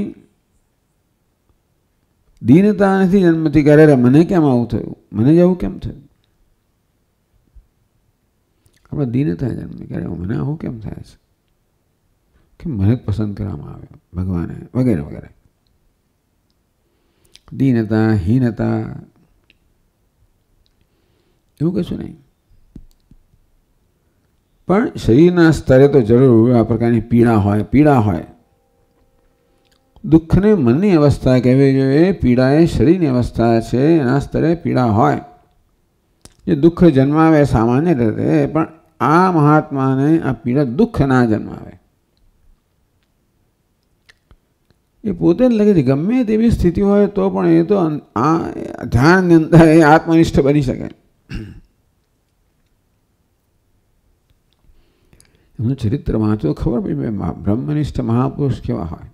Speaker 1: દીનતા નથી જન્મતી કરે મને કેમ આવું થયું મને જવું કેમ થયું આપણે દીનતા જન્મ ક્યારે મને આવું કેમ થાય છે કે મને જ પસંદ કરવામાં આવ્યો ભગવાને વગેરે વગેરે દીનતા હીનતા એવું કશું નહીં પણ શરીરના સ્તરે તો જરૂર આ પ્રકારની પીડા હોય પીડા હોય દુઃખને મનની અવસ્થા કહેવી જોઈએ પીડા એ શરીરની અવસ્થા છે એના સ્તરે પીડા હોય જે દુઃખ જન્માવે સામાન્ય રીતે પણ આ મહાત્માને આ પીડા દુઃખ ના જન્માવે એ પોતે જ લખે છે ગમે તેવી સ્થિતિ હોય તો પણ એ તો આ ધ્યાનની અંદર એ આત્મનિષ્ઠ બની શકે એમનું ચરિત્ર વાંચો ખબર પડી બ્રહ્મનિષ્ઠ મહાપુરુષ કેવા હોય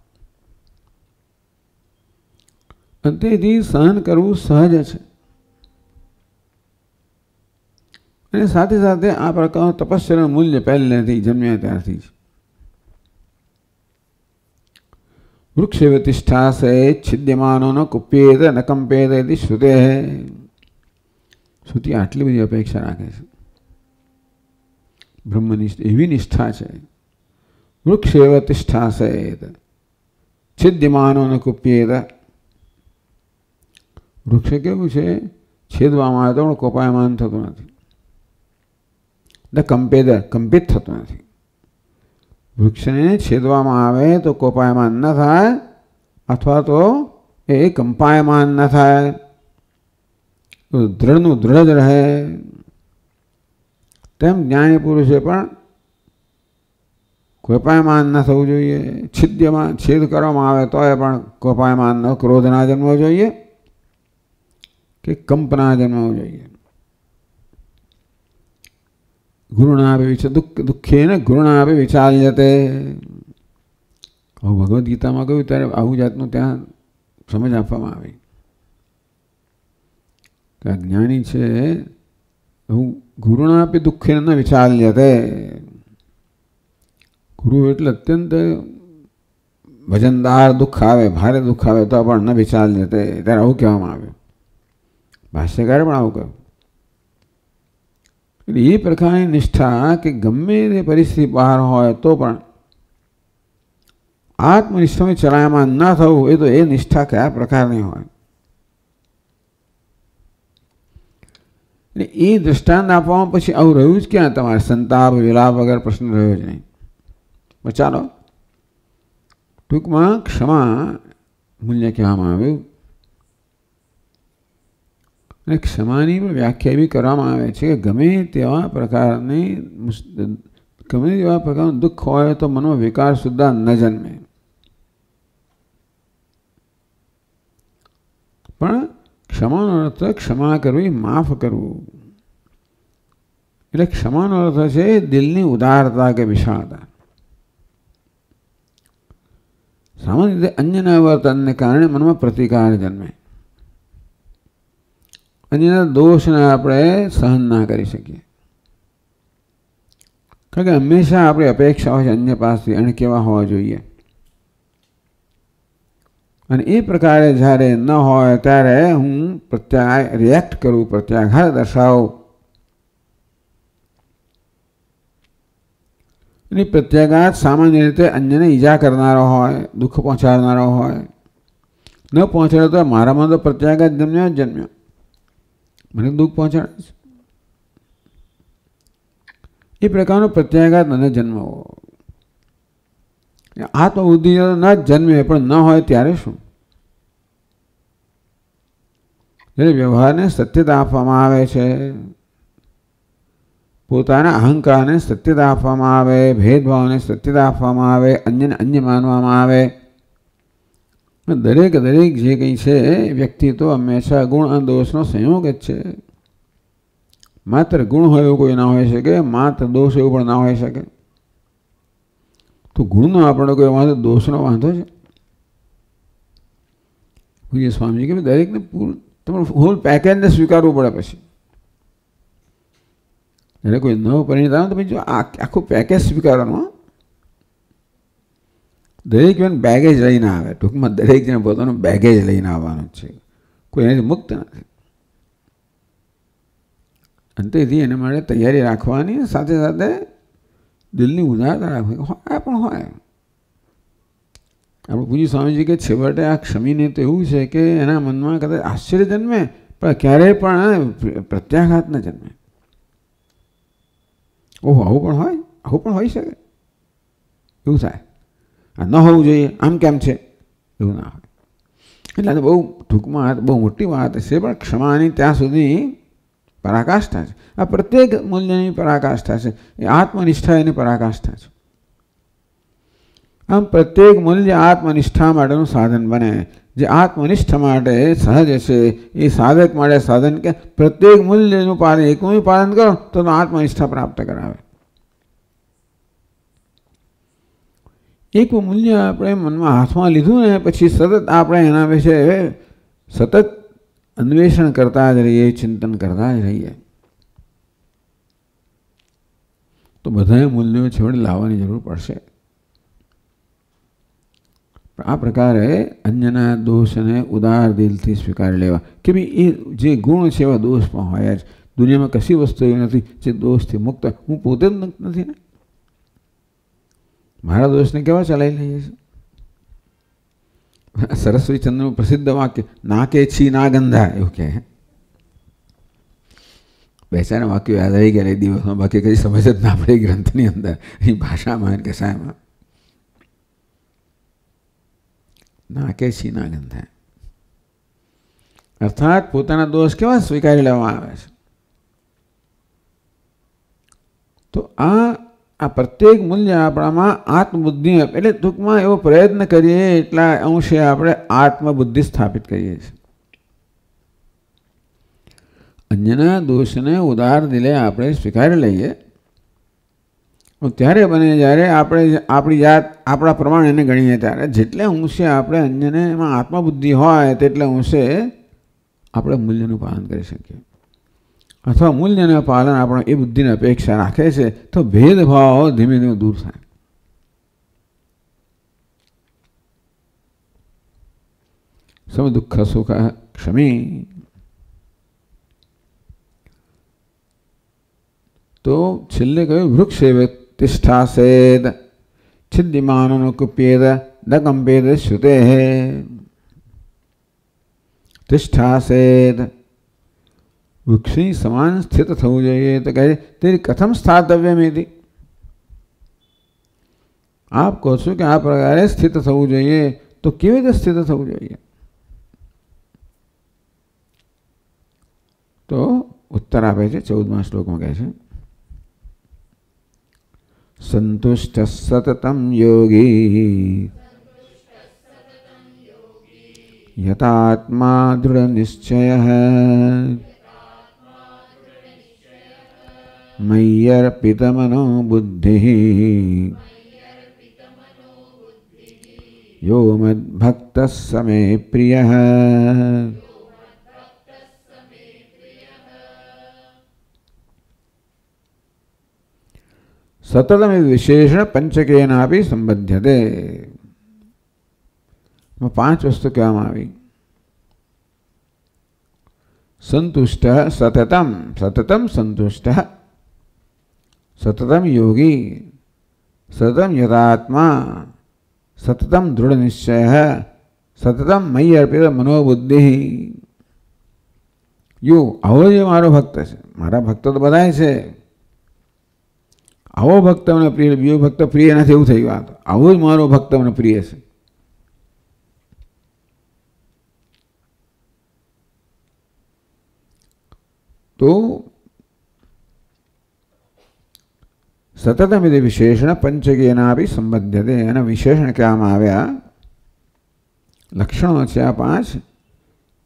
Speaker 1: અને તેથી સહન કરવું સહજ છે અને સાથે સાથે આ પ્રકારનું તપસ્યાનું મૂલ્ય પહેલેથી જન્મ્યા ત્યારથી છે वृक्ष एवतिष्ठासे छिद्धिमानो कुपीडनकं पेदेति शुदे सुती अटली मध्ये अपेक्षा રાખે છે બ્રહ્મનિષ્ઠ એવી નિષ્ઠા છે વૃક્ષ एवतिष्ठासे छिद्धिमानो कुपीडा વૃક્ષ કેમ છે છેદવામાં આવે તો કોપાયમાન થતું નથી તો કંપેદ કંપિત થતું નથી वृक्ष ने छेद तो कोपायम न था अथवा तो ये कंपायम न था तो दृढ़ दृढ़ रहे तम ज्ञानी पुरुषे पर कोपायमान न थव जो छिद्य छेद कर तो ये कोपायमान न क्रोध ना जन्मव जो कि कंपना जन्मव जो है ગુરુણાભિ વિચ દુઃખ દુઃખેને ગુરુણાભિ વિચાલ્યતે હું ભગવદ્ ગીતામાં કહ્યું ત્યારે આવું જાતનું ત્યાં સમજ આપવામાં આવી કે જ્ઞાની છે હું ગુરુણાપી દુઃખેન ન વિચાલ્યતે ગુરુ એટલે અત્યંત વજનદાર દુઃખ આવે ભારે દુઃખ આવે તો પણ ન વિચાલ્યતે ત્યારે આવું કહેવામાં આવ્યું ભાષ્યકારે પણ આવું કહ્યું એ પ્રકારની નિષ્ઠા કે ગમે તે પરિસ્થિતિ બહાર હોય તો પણ આત્મનિષ્ઠાને ચલાયમાન ના થવું એ તો એ નિષ્ઠા કયા પ્રકારની હોય એટલે એ દૃષ્ટાંત આપવામાં પછી આવું રહ્યું જ ક્યાં તમારે સંતાપ વિલાપ વગર પ્રશ્ન રહ્યો જ નહીં પણ ચાલો ટૂંકમાં ક્ષમા મૂલ્ય કહેવામાં આવ્યું क्षमा की व्याख्या भी कर गमे तेवा प्रकार गमे प्रकार दुख हो तो मन में विकार सुधा न जन्मे क्षमा अर्थ क्षमा करवी माफ करव ए क्षमा अर्थ है दिल्ली उदारता के विशालता सामान्य रीते अन्य वर्तन ने कारण मन में प्रतिकार जन्मे અને ના દોષને આપણે સહન ના કરી શકીએ કકે હંમેશા આપણે અપેક્ષા હોય અન્ય પાસેથી અને કેવા હોવા જોઈએ અને એ પ્રકારે જ્યારે ન હોય ત્યારે હું પ્રત્યાય react કરું પ્રત્યાય હર દર્શાવ ની પ્રત્યાય સામાન્ય રીતે અન્નેને ઈજા કરનાર હોય દુખ પહોંચાડનાર હોય ન પહોંચાડતો મારામાં તો પ્રત્યાય જ જન્મ જન્મ મને દુઃખ પહોંચાડે છે એ પ્રકારનો પ્રત્યાઘાત અને જન્મ આ તો ઉદ્દીય ના જન્મે પણ ન હોય ત્યારે શું એટલે વ્યવહારને સત્યતા આપવામાં આવે છે પોતાના અહંકારને સત્યતા આપવામાં આવે ભેદભાવને સત્યતા આપવામાં આવે અન્યને અન્ય માનવામાં આવે મે દરેક દરેક જે કંઈ છે એ વ્યક્તિ તો હંમેશા ગુણ અને દોષનો સંયોગ જ છે માત્ર ગુણ હોય કોઈ ના હોય શકે કે માત્ર દોષ હોય પણ ના હોય શકે તો ગુણનો આપણે કોઈ વાંધો દોષનો વાંધો છે પૂજે સ્વામી કે દરેક તો પૂરો તમારો હોલ પેકેજ ને સ્વીકારવો પડે પછી એટલે કોઈ નવો પરિણામ તમે જો આ આખો પેકેજ સ્વીકારનો દેખ કેન બેગેજ લઈને આવા ટુક મત દરેક જણ પોતાનો બેગેજ લઈને આવવાનું છે કોઈને મુક્ત અંતે ઇદી એને મારે તૈયાર એ રાખવાની સાથે સાથે દિલની ઉધાર રાખવું આપ હોય આપણી પૂજી સાહેબજી કે છેવટે એક શમીને તે હું છે કે એના મનમાં કદા આશ્રય જન્મે પણ ક્યારેય પણ પ્રતિજ્ઞાના જન્મે ઓહો આ પણ હોય આ પણ હોય છે કેવું થાય અને હોવું જોઈએ આમ કેમ છે એવું ના એટલે બહુ ઢુકમાટ બહુ મોટી વાત છે પણ ક્ષમાની ત્યાં સુધી પરાકાષ્ઠા છે આ પ્રત્યેક મૂલ્યની પરાકાષ્ઠા છે આત્મનિષ્ઠા એની પરાકાષ્ઠા છે આમ પ્રત્યેક મૂલ્ય આત્મનિષ્ઠા માટેનું સાધન બને છે જે આત્મનિષ્ઠા માટે સહજ છે એ સાધક માટે સાધન કે પ્રત્યેક મૂલ્યનું પાર એકુંય પારન કરો તો આત્મનિષ્ઠા પ્રાપ્ત करावे એક મૂલ્ય આપણે મનમાં હાથમાં લીધું ને પછી સતત આપણે એના વિશે સતત અન્વેષણ કરતા જ રહીએ ચિંતન કરતા જ રહીએ તો બધાએ મૂલ્યો છેવડે લાવવાની જરૂર પડશે આ પ્રકારે અન્યના દોષને ઉદાર દિલથી સ્વીકારી લેવા કે ભાઈ એ જે ગુણ છે એવા દોષ પણ હોય જ દુનિયામાં કશી વસ્તુ એવી નથી જે દોષથી મુક્ત હું પોતે જ નથી ને મારા દોષને કેમ ચલાવી લેશે સરસ્વતી ચંદ્રનો પ્રસિદ્ધ વાક્ય ના કે ચી નાગнда ઓકે વૈશ્યના વાક્ય યાદ આવી ગલે દિવસમાં બાકી કઈ સમજત ના પડી ગ્રંથની અંદર ઈ ભાષામાં કે સાહેબ ના કે ચી નાગнда અર્થાત પોતાનો દોષ કેમ સ્વીકારી લેવામાં આવે છે તો આ આ પ્રત્યેક મૂલ્ય આપણામાં આત્મબુદ્ધિ એટલે ટૂંકમાં એવો પ્રયત્ન કરીએ એટલા અંશે આપણે આત્મબુદ્ધિ સ્થાપિત કરીએ છીએ અન્યના દોષને ઉદાર દિલે આપણે સ્વીકારી લઈએ ત્યારે બને જ્યારે આપણે આપણી જાત આપણા પ્રમાણે એને ગણીએ ત્યારે જેટલે અંશે આપણે અન્યને એમાં આત્મબુદ્ધિ હોય તેટલે અંશે આપણે મૂલ્યનું પાલન કરી શકીએ અથવા મૂલ્યને પાલન આપો એ બુદ્ધિને અપેક્ષા રાખે છે તો ભેદભાવો દિમિને દૂર થાય સમ દુઃખ સુખા ક્ષમી તો છલ્લે કહ્યું વૃક્ષેવ તિષ્ઠાસેદ છલ્લી માનનુક પીર દગં ભેદ સુદે તિષ્ઠાસેદ वृक्षी सामन स्थित थव जाइए तो कहे तेरी कथम स्थातव्य मेरी आप कौशो कि आप प्रकार स्थित थव जाइए तो कि स्थित थव जाइए तो उत्तर आप चौदह श्लोक में कहे संतुष्ट સંતુષ્ટ योगी यथात्मा दृढ़ निश्चय है मय्यर्पितमनो बुद्धिः यो मद्भक्तः स मे प्रियः सततम पंचकेना भी संबध्यते पांच वस्तु क्या मावी संतुष्ट सततम सततम संतुष्ट सततम योगी सततम यदात्मा सततम दृढ़ निश्चय सततम मई अर्पित मनोबुद्धि यो आवो जो मारो भक्त है मारा भक्त तो बधाई से आवो भक्त मैंने प्रिय बीजो भक्त प्रिय नहीं थी बात आव मारो भक्त मैंने प्रिय से तो ಸತತಮಿದೆ ವಿಶೇಷಣ ಪಂಚಗೇನಾಪಿ ಸಂಬದ್ಧತೆ એના વિશેષણ કહેવામાં આવ્યા લક્ષણો છે આ પાંચ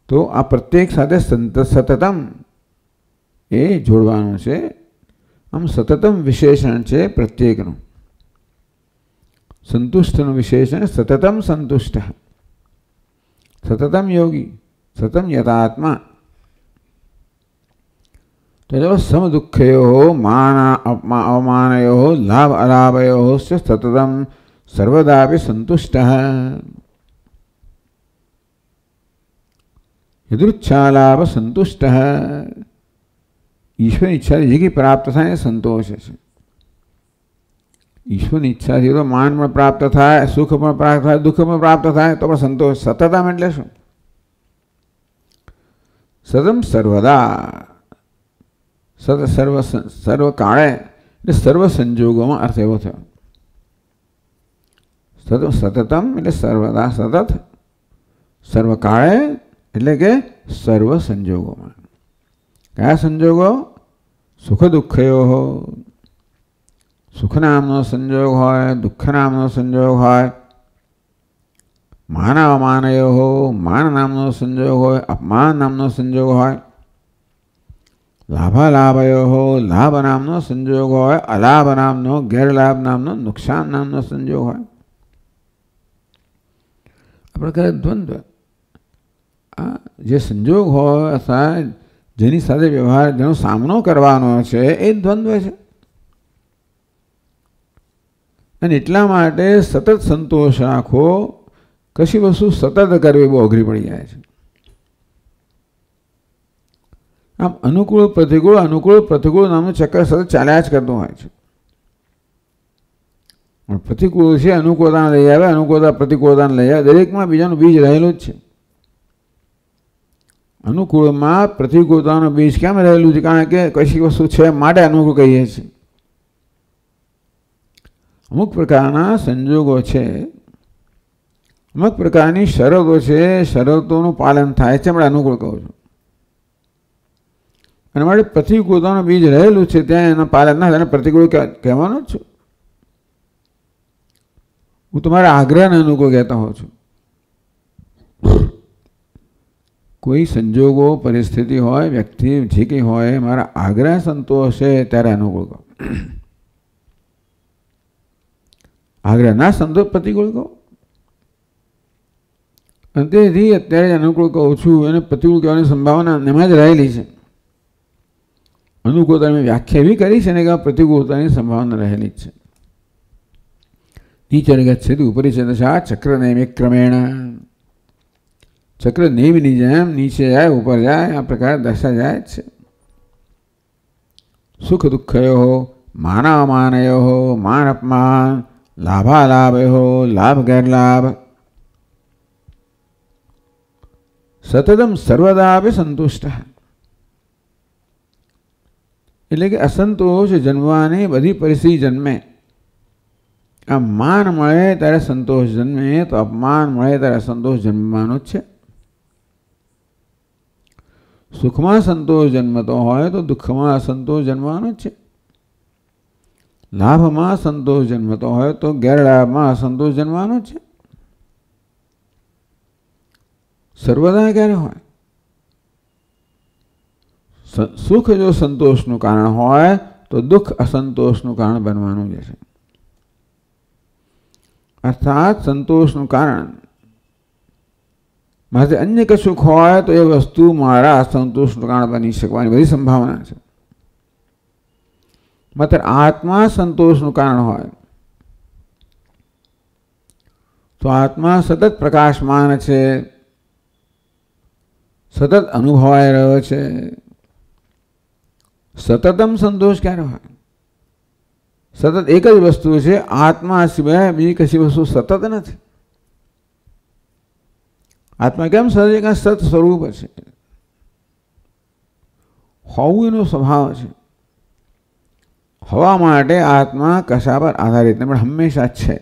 Speaker 1: તો આ પ્રત્યેક સાથે સંત સતતમ એ જોડવાનું છે આમ સતતમ વિશેષણ છે પ્રત્યેકનું સંતુષ્ટનું વિશેષણ સતતમ સંતુષ્ટ સતતમ યોગી સતતમ યથાત્મા तो जब तदेव समदुःखयोः मान अपमा अवमानयोः लाभ अलाभ यो सततं सततम सर्वदा भी संतुष्ट यदुच्छा लाभ संतुष्ट ईश्वर इच्छा ये की प्राप्त था ये संतोष है ईश्वर इच्छा थी तो मान में प्राप्त था सुख में प्राप्त था दुख में प्राप्त था तो पर संतोष सततम एट ले सतम सर्वदा सत सर्व सर्व काणे એટલે सर्व સંજોગોમાં અર્થેવો છે સતત સતતમ એટલે સર્વદા સતત सर्व काणे એટલે કે सर्व સંજોગોમાં કયા સંજોગો સુખ દુખયો સુખ નામનો સંજોગ હોય દુખ નામનો સંજોગ હોય માન અમાનયો માન નામનો સંજોગ હોય અપમાન નામનો સંજોગ હોય લાભાલાભયો લાભ નામનો સંજોગ હોય અલાભ નામનો ગેરલાભ નામનો નુકસાન નામનો સંજોગ હોય આપણે કરે દ્વંદ્વ આ જે સંજોગ હોય અથવા જેની સાથે વ્યવહાર જેનો સામનો કરવાનો છે એ દ્વંદ્વ છે અને એટલા માટે સતત સંતોષ રાખો કશી વસ્તુ સતત કરવી બહુ અઘરી પડી જાય છે આમ અનુકૂળ પ્રતિકૂળ અનુકૂળ પ્રતિકૂળ નામનું ચક્ર સતત ચાલ્યા જ કરતું હોય છે પ્રતિકૂળ છે અનુકૂળતા લઈ આવે અનુકૂળતા પ્રતિકૂળતાને લઈ આવે દરેકમાં બીજાનું બીજ રહેલું જ છે અનુકૂળમાં પ્રતિકૂળતાનું બીજ કેમ રહેલું છે કારણ કે કશી વસ્તુ છે માટે અનુકૂળ કહીએ છીએ અમુક પ્રકારના સંજોગો છે અમુક પ્રકારની શરતો છે શરતોનું પાલન થાય છે આપણે અનુકૂળ કહું છું અને માટે પ્રતિકૂળતાનું બીજ રહેલું છે ત્યાં એના પાલન ના એને પ્રતિકૂળ કહેવાનો જ છું હું તમારા આગ્રહને અનુકૂળ કહેતા હોઉં છું કોઈ સંજોગો પરિસ્થિતિ હોય વ્યક્તિ જે કંઈ હોય મારા આગ્રહ સંતોષે ત્યારે અનુકૂળ કહો આગ્રહ ના સંતોષ પ્રતિકૂળ કહો અને તેથી અત્યારે અનુકૂળ કહું છું એને પ્રતિકૂળ કહેવાની સંભાવના એમાં જ રહેલી છે અનુકૂળતાની વ્યાખ્યા એવી કરી છે ને કે પ્રતિકૂળતાની સંભાવના રહેલી જ છે નીચરગચ્છેદ ઉપરિચદશા ચક્ર નૈમે ક્રમેણ ચક્ર નૈવની જેમ નીચે જાય ઉપર જાય આ પ્રકાર દશા જાય છે સુખ દુઃખયો માનામાનયો માન અપમાન લાભાલાભયો લાભ ગેરલાભ સતતમ સર્વદા સંતુષ્ટ એટલે કે અસંતોષ જન્મવાની બધી પરિસ્થિતિ જન્મે આમ માન મળે ત્યારે સંતોષ જન્મે તો અપમાન મળે ત્યારે અસંતોષ જન્મવાનો જ છે સુખમાં સંતોષ જન્મતો હોય તો દુઃખમાં અસંતોષ જન્મવાનો જ છે લાભમાં સંતોષ જન્મતો હોય તો ગેરલાભમાં અસંતોષ જન્મવાનો જ છે સર્વદા ક્યારે હોય સુખ જો સંતોષનું કારણ હોય તો દુઃખ અસંતોષનું કારણ બનવાનું જ છે અર્થાત સંતોષનું કારણ માટે અન્ય કશું હોય તો એ વસ્તુ મારા અસંતોષનું કારણ બની શકવાની બધી સંભાવના છે માત્ર આત્મા સંતોષનું કારણ હોય તો આત્મા સતત પ્રકાશમાન છે સતત અનુભવાઈ રહ્યો છે સતતમ સંતોષ ક્યારે હોય સતત એક જ વસ્તુ છે આત્મા સિવાય બીજી કશી વસ્તુ સતત નથી આત્મા કેમ સદા સત સ્વરૂપ છે હોવું એનો સ્વભાવ છે હોવા માટે આત્મા કશા પર આધારિત નહીં પણ હંમેશા છે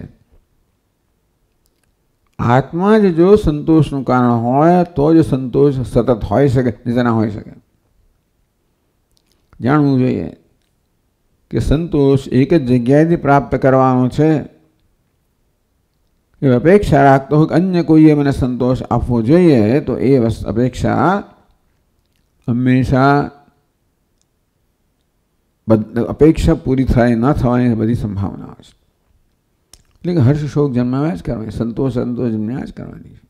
Speaker 1: આત્મા જ જો સંતોષનું કારણ હોય તો જ સંતોષ સતત હોઈ શકે નિતના હોઈ શકે जाननु જોઈએ કે સંતોષ એક જ જગ્યાએ ને પ્રાપ્ત કરવાનો છે કે અપેક્ષા રાખતો અન્ય કોઈ એમને સંતોષ આપો જોઈએ તો એ બસ અપેક્ષા હંમેશા અપેક્ષા પૂરી થાય ન થાય એ બધી સંભાવના છે એટલે હર્ષ શોક જન્મવાસ્કરમે સંતોષ સંતોષ જન્માજ કરવાની છે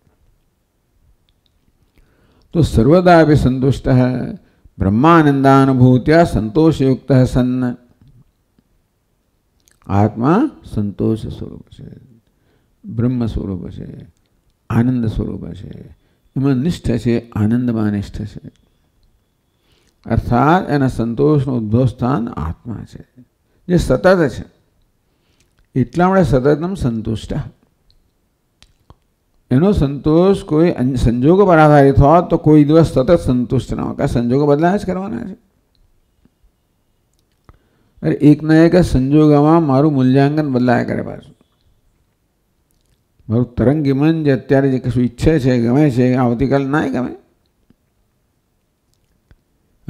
Speaker 1: તો सर्वदा एव संतुष्टः ब्रह्मानंदानुभूतिया संतोष युक्त है सन्न आत्मा संतोष स्वरूप से ब्रह्म स्वरूप से आनंद स्वरूप से એમાં નિષ્ઠ છે આનંદમાં નિષ્ઠ છે અર્થાત એના સંતોષનું ઉદ્ભવ સ્થાન આત્મા છે જે સતત છે એટલા માટે સતતમ સંતુષ્ટ यो संतोष कोई संजोग पर आधारित हो तो कोई दिवस सतत संतुष्ट ना हो क्या संजोग बदलाव करवाना है अरे एक न एक संजोग में मारु मूल्यांकन बदलाय करे पास मारु तरंगी मन जो अत्यार कशु इच्छे से गमे से आती काल ना गमे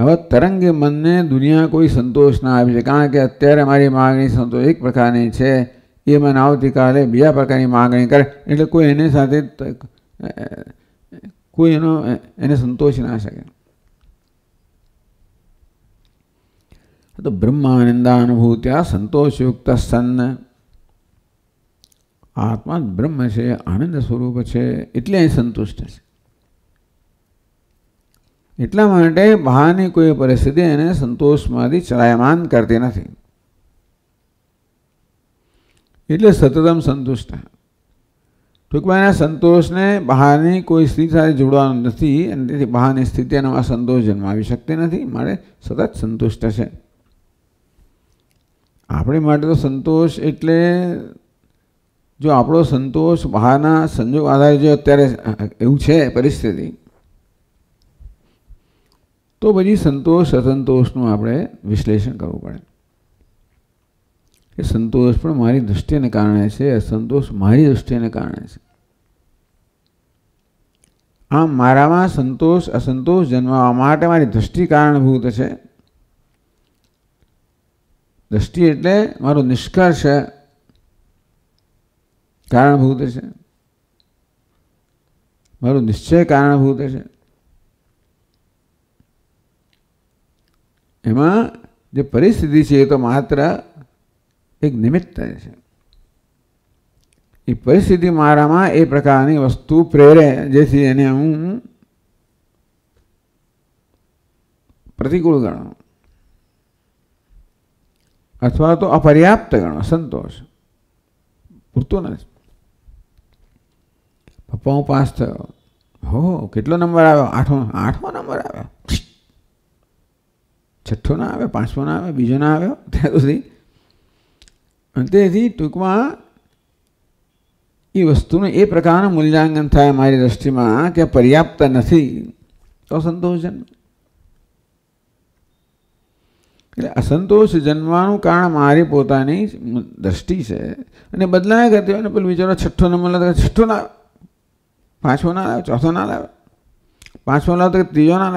Speaker 1: हम तरंगी मन ने दुनिया कोई संतोष ना आप कारण के अत्यार मारी मांगनी संतोष एक प्रकार की है કે માનવ ટીકારે વિપરાકાની માંગણી કરે એટલે કોઈ એને સાથે કોઈનો એને સંતોષ ના શકે તો બ્રહમાનિંદાન અનુભૂત્યા સંતોષયુક્ત સન્ન આત્મા બ્રહ્મ છે આનંદ સ્વરૂપ છે એટલે એ સંતુષ્ટ છે એટલા માટે ભાનિ કોઈ પરિસ્થિતિ એને સંતોષમાંથી ચલાયમાન કર દે નથી એટલે સતતમ સંતુષ્ટ ટૂંકમાં એના સંતોષને બહારની કોઈ સ્થિતિ સાથે જોડવાનું નથી અને તેથી બહારની સ્થિતિ અને આ સંતોષ જન્માવી શકતી નથી મારે સતત સંતુષ્ટ છે આપણી માટે તો સંતોષ એટલે જો આપણો સંતોષ બહારના સંજોગ આધારે જો અત્યારે એવું છે પરિસ્થિતિ તો પછી સંતોષ અસંતોષનું આપણે વિશ્લેષણ કરવું પડે કે સંતોષ પણ મારી દૃષ્ટિને કારણે છે અસંતોષ મારી દૃષ્ટિને કારણે છે આમ મારામાં સંતોષ અસંતોષ જન્માવા માટે મારી દૃષ્ટિ કારણભૂત છે દૃષ્ટિ એટલે મારો નિષ્કર્ષ કારણભૂત છે મારો નિશ્ચય કારણભૂત છે એમાં જે પરિસ્થિતિ છે એ તો માત્ર એક નિમિત્ત છે એ પરિસ્થિતિ મારામાં એ પ્રકારની વસ્તુ પ્રેરે જેથી એને હું પ્રતિકૂળ ગણો અથવા તો અપર્યાપ્ત ગણો સંતોષ પૂરતો નથી પપ્પા હું પાસ થયો હો કેટલો નંબર આવ્યો આઠમો આઠમો નંબર આવ્યો છઠ્ઠો ના આવ્યો પાંચમો ના આવ્યો બીજો ના આવ્યો ત્યાં સુધી અંતે દી તુકમાં ઈ વસ્તુને એ પ્રકારનું મૂલ્યાંંગન થાય મારી દ્રષ્ટિમાં કે પૂર્યાપ્ત નથી તો असંતોષ જન એટલે असંતોષ જન્માનું કારણ મારી પોતાની દ્રષ્ટિ છે અને બદલાય ગતિઓને પર વિચારનો છઠ્ઠો નંબર છઠ્ઠો ના પાંચો ના ચોથો ના પાંચો ના તો ત્રીજો ના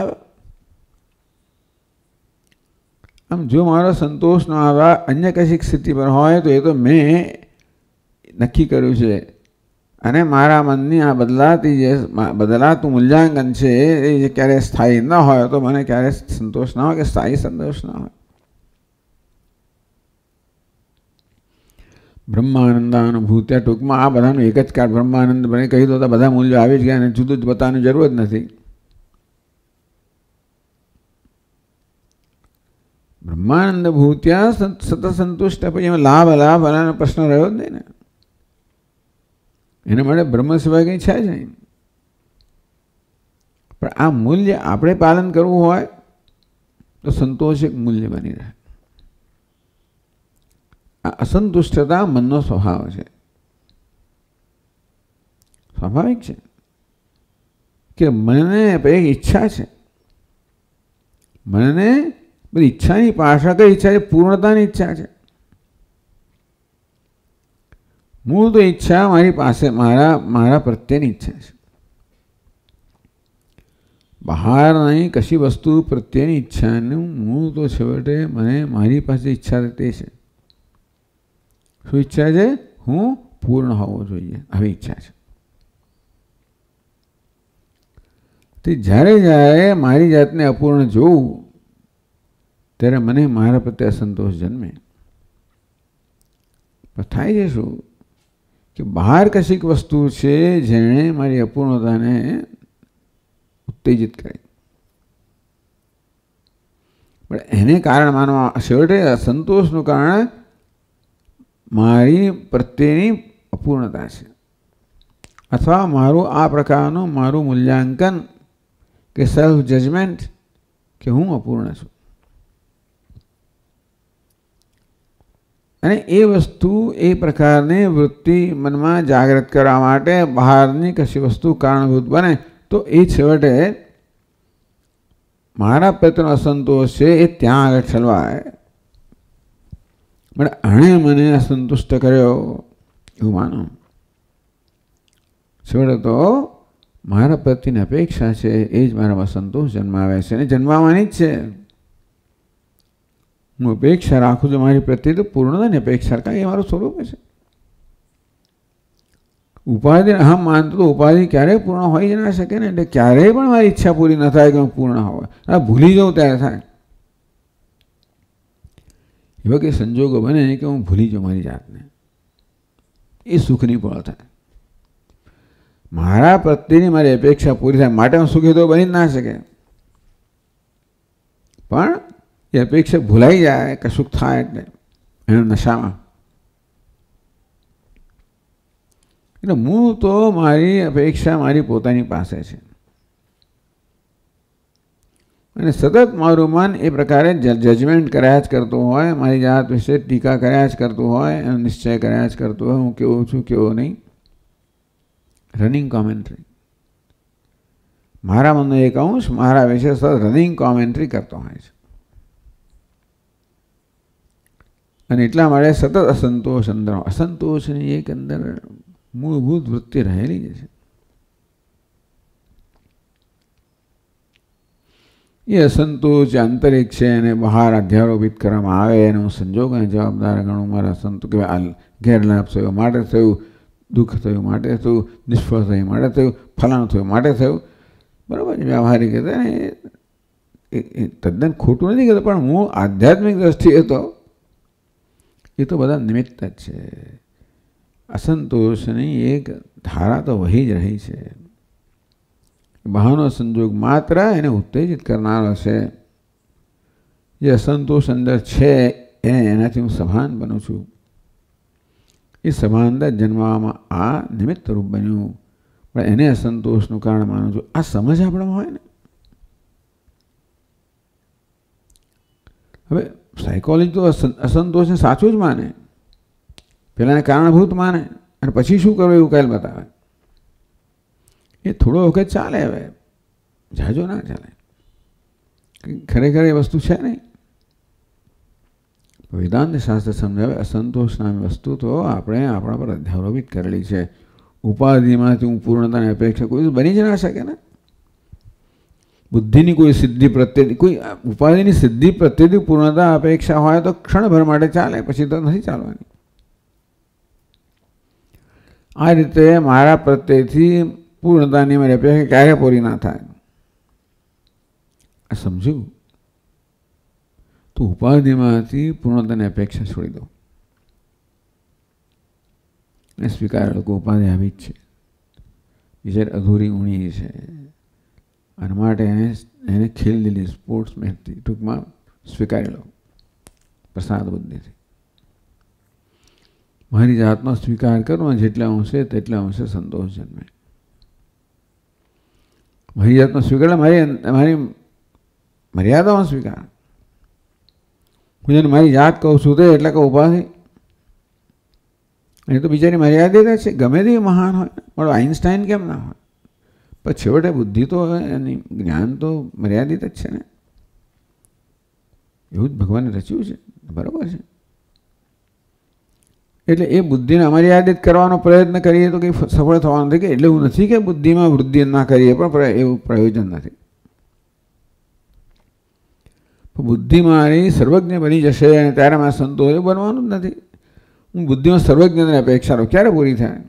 Speaker 1: આમ જો મારો સંતોષ ન આવ્યા અન્ય કશીક સ્થિતિ પર હોય તો એ તો મેં નક્કી કર્યું છે અને મારા મનની આ બદલાતી જે બદલાતું મૂલ્યાંકન છે એ જે ક્યારે સ્થાયી ન હોય તો મને ક્યારે સંતોષ ના હોય કે સ્થાયી સંતોષ ના હોય બ્રહ્માનંદાનુભૂત્યા ટૂંકમાં આ બધાનું એક જ કાર્ડ બ્રહ્માનંદ બને કહી દો તો બધા મૂલ્યો આવી જ ગયા અને જુદું જ બતાવવાની જરૂર જ નથી ब्रह्मानंद भूत्या सत संतुष्ट ಅಪಯಮ ಲಾಭ ಲಾಭ ಅನ್ನ ಪ್ರಶ್ನ રહ્યો જ નહીં ને એને માટે બ્રહ્મ સિવાય કંઈ છે જ નહીં પણ આ મૂલ્ય આપણે પાલન કરવું હોય તો સંતોષ એક મૂલ્ય બની રહે આ અસંતુષ્ટતા મનનો સ્વભાવ છે સ્વાભાવિક છે કે મને એક ઈચ્છા છે મને બધી ઈચ્છાની પાછા કઈ ઈચ્છા છે પૂર્ણતાની ઈચ્છા છે મૂળ તો ઈચ્છા મારી પાસે મારા મારા પ્રત્યેની ઈચ્છા છે બહાર નહીં કશી વસ્તુ પ્રત્યેની ઈચ્છાનું મૂળ તો છેવટે મને મારી પાસે ઈચ્છા તે છે શું ઈચ્છા છે હું પૂર્ણ હોવો જોઈએ આવી ઈચ્છા છે તે જ્યારે જ્યારે મારી જાતને અપૂર્ણ જોઉં રે મને મારા પરતે સંતોષ જનમે પઠાઈ દેસુ કે બહાર કસીક વસ્તુ છે જેણે મારી અપૂરણતાને ઉતેજિત કરી પણ એને કારણે માનવ શેળ રે સંતોષ નું કારણ મારી પરતેની અપૂરણતા છે અથવા મારું આ પ્રકારનો મારું મૂલ્યાંકન કેસલ જજમેન્ટ કે હું અપૂરણ છું અને એ વસ્તુ એ પ્રકારની વૃત્તિ મનમાં જાગૃત કરવા માટે બહારની કશી વસ્તુ કારણભૂત બને તો એ છેવટે મારા પ્રત્યેનો અસંતોષ છે એ ત્યાં આગળ ચલવાય પણ આણે મને અસંતુષ્ટ કર્યો એવું માનું છેવટે તો મારા પ્રત્યેની અપેક્ષા છે એ જ મારામાં સંતોષ જન્માવે છે અને જન્માવાની જ છે हूँ अपेक्षा राखू तो मेरी प्रत्येक तो पूर्णता नहीं अपेक्षा का ये मारो स्वरूप है उपाधि हम मानते तो उपाधि क्या पूर्ण हो ही ना सके ना एट क्यों मेरी इच्छा पूरी न था कि हूँ पूर्ण हो भूली जाऊँ तेरे था एवं कि संजोग बने कि हूँ भूली जाऊँ मेरी जात ने ये सुख नहीं पड़ा था मारा प्रत्येक मेरी अपेक्षा पूरी थे मैं सुखी तो बनी ना सके पर એ અપેક્ષા ભૂલાઈ જાય કશુંક થાય એટલે એના નશામાં એટલે હું તો મારી અપેક્ષા મારી પોતાની પાસે છે અને સતત મારું મન એ પ્રકારે જજમેન્ટ કર્યા જ કરતું હોય મારી જાત વિશે ટીકા કર્યા જ કરતું હોય એનો નિશ્ચય કર્યા જ કરતું હોય હું કેવો છું કેવો નહીં રનિંગ કોમેન્ટ્રી મારા મનનો એક અંશ મારા વિશે સતત રનિંગ કોમેન્ટ્રી કરતો હોય છે અને એટલા માટે સતત असंतोष अंदर असंतोष ની એક اندر મૂળભૂત વૃત્તિ રહેલી છે એ असंतोष आंतरिक છે અને બહાર આધ્યારોબિત કરવામાં આવે એનો સંજોગ એ જવાબદાર ગણો મારા असंतोष કે આ ઘર નાપસ એ માટે થયું દુખ થયું માટે થયું નિષ્ફળ થયું માટે થયું ફળ ન થયું માટે થયું બરાબર જ વ્યવહારિક છે એ તદ્દન ખોટું નથી ગણ પણ હું આધ્યાત્મિક દ્રષ્ટિએ તો એ તો બધા નિમિત્ત જ છે અસંતોષની એક ધારા તો વહી જ રહી છે બહાનો સંજોગ માત્ર એને ઉત્તેજિત કરનારો છે જે અસંતોષ અંદર છે એને એનાથી હું સભાન બનું છું એ સભાનતા જન્મવામાં આ નિમિત્ત રૂપ બન્યું પણ એને અસંતોષનું કારણ માનું છું આ સમજ આપણામાં હોય ને હવે સાયકોલોજી તો અસંતોષને સાચું જ માને પહેલાં કારણભૂત માને અને પછી શું કરવું એવું કાયલ બતાવે એ થોડો વખત ચાલે હવે જાજો ના ચાલે ખરેખર એ વસ્તુ છે નહીં વેદાંત શાસ્ત્ર સમજાવે અસંતોષ નામે વસ્તુ તો આપણે આપણા પર અધ્યારોપિત કરેલી છે ઉપાધિમાંથી હું પૂર્ણતાની અપેક્ષા કોઈ બની જ ના શકે ને બુદ્ધિની કોઈ સિદ્ધિ પ્રત્યે કોઈ ઉપાધિની સિદ્ધિ પ્રત્યેથી પૂર્ણતા અપેક્ષા હોય તો ક્ષણભર માટે ચાલે પછી તો નથી ચાલવાની આ રીતે મારા પ્રત્યેથી પૂર્ણતાની મારી અપેક્ષા ક્યારે પૂરી ના થાય આ સમજ્યું તો ઉપાધિમાંથી પૂર્ણતાની અપેક્ષા છોડી દો અને સ્વીકાર લોકો ઉપાધિ આવી જ છે બીજા અધૂરી ઊણી છે અને માટે એને એને ખેલ દિલ્હી સ્પોર્ટ્સમેનથી ટૂંકમાં સ્વીકારી લો પ્રસાદ બુદ્ધિથી મારી જાતનો સ્વીકાર કરો જેટલા અંશે તેટલા અંશે સંતોષ જન્મે મારી જાતનો સ્વીકાર મારી મારી મર્યાદામાં સ્વીકાર હું જેને મારી જાત કહું છું તે એટલે કહું ઉપાધિ એ તો બિચારી મર્યાદિત છે ગમે તે મહાન હોય પણ આઈન્સ્ટાઈન કેમ ના હોય પણ છેવટે બુદ્ધિ તો એની જ્ઞાન તો મર્યાદિત જ છે ને એવું જ ભગવાને રચ્યું છે બરાબર છે એટલે એ બુદ્ધિને અમર્યાદિત કરવાનો પ્રયત્ન કરીએ તો કંઈ સફળ થવાનું નથી કે એટલે એવું નથી કે બુદ્ધિમાં વૃદ્ધિ ના કરીએ પણ એવું પ્રયોજન નથી બુદ્ધિ મારી સર્વજ્ઞ બની જશે અને ત્યારે મારા સંતોષ બનવાનું જ નથી હું બુદ્ધિમાં સર્વજ્ઞની અપેક્ષા રહું ક્યારે પૂરી થાય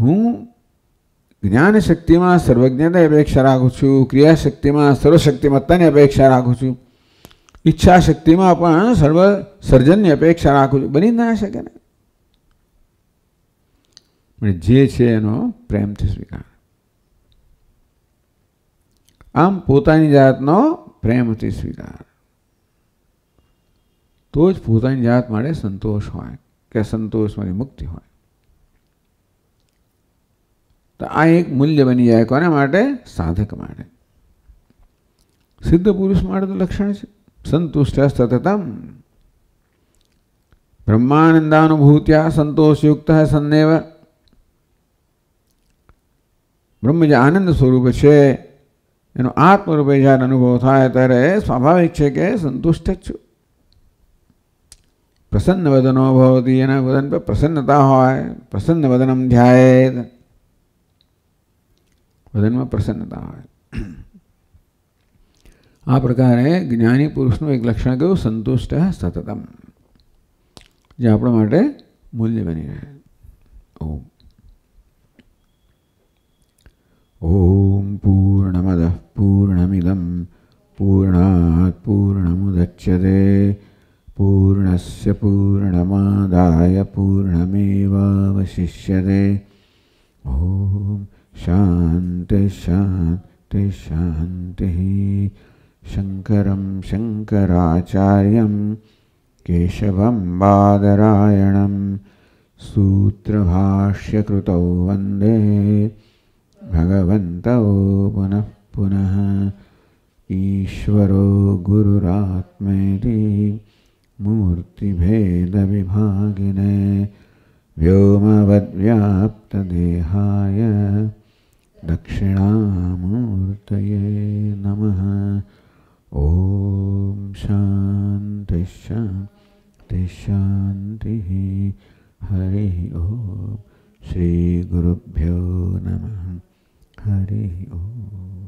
Speaker 1: હું જ્ઞાન શક્તિમાં સર્વજ્ઞતાની અપેક્ષા રાખું છું ક્રિયાશક્તિમાં સર્વશક્તિમત્તાની અપેક્ષા રાખું છું ઈચ્છા શક્તિમાં પણ સર્વ સર્જનની અપેક્ષા રાખું છું બની ના શકે ને જે છે એનો પ્રેમથી સ્વીકાર આમ પોતાની જાતનો પ્રેમથી સ્વીકાર તો જ પોતાની જાત માટે સંતોષ હોય કે સંતોષ મારી મુક્તિ હોય ત આય મૂળ બની જાય કોને માટે સાધક માટે સદ્દ પુરુષ માદ લક્ષણ છે સંતોષ્યસ્ત થતાતમ બ્રહ્માનંદ અનુભૂત્યા સંતોષયુક્તઃ સંનેવ બ્રહ્મજાનંદ સ્વરૂપ છે એનો આત્મરૂપ એ જ અનુભવ થાય ત્યારે સ્વાભાવિક છે કે સંતુષ્ટ છું પ્રસન્ન વદનો ભવતી એના વદન પર પ્રસન્નતા હોય પ્રસન્ન વદનમ ધ્યાયેત भजन में प्रसन्नता है आ प्रकार ज्ञानी पुरुष एक लक्षण कहू संतुष्ट सततम जे आप मूल्य बनी रहे ओम ओम पूर्णमद पूर्णमिदम पूर्णात् पूर्ण मुदच्यते पूर्णस्य पूर्णमादाय पूर्णमेवावशिष्यते ओम शान्ति शान्ति शान्तिः शङ्करं शङ्कराचार्यं केशवं बादरायणं सूत्रभाष्यकृतौ वन्दे भगवन्तौ पुनः पुनः ईश्वरो गुरुरात्मेति मूर्तिभेदविभागिने व्योमवद्व्याप्तदेहाय दक्षिणामूर्तये नमः ॐ शान्तिशान्तिशान्तिः हरिः ॐ श्रीगुरुभ्यो नम हरिः ॐ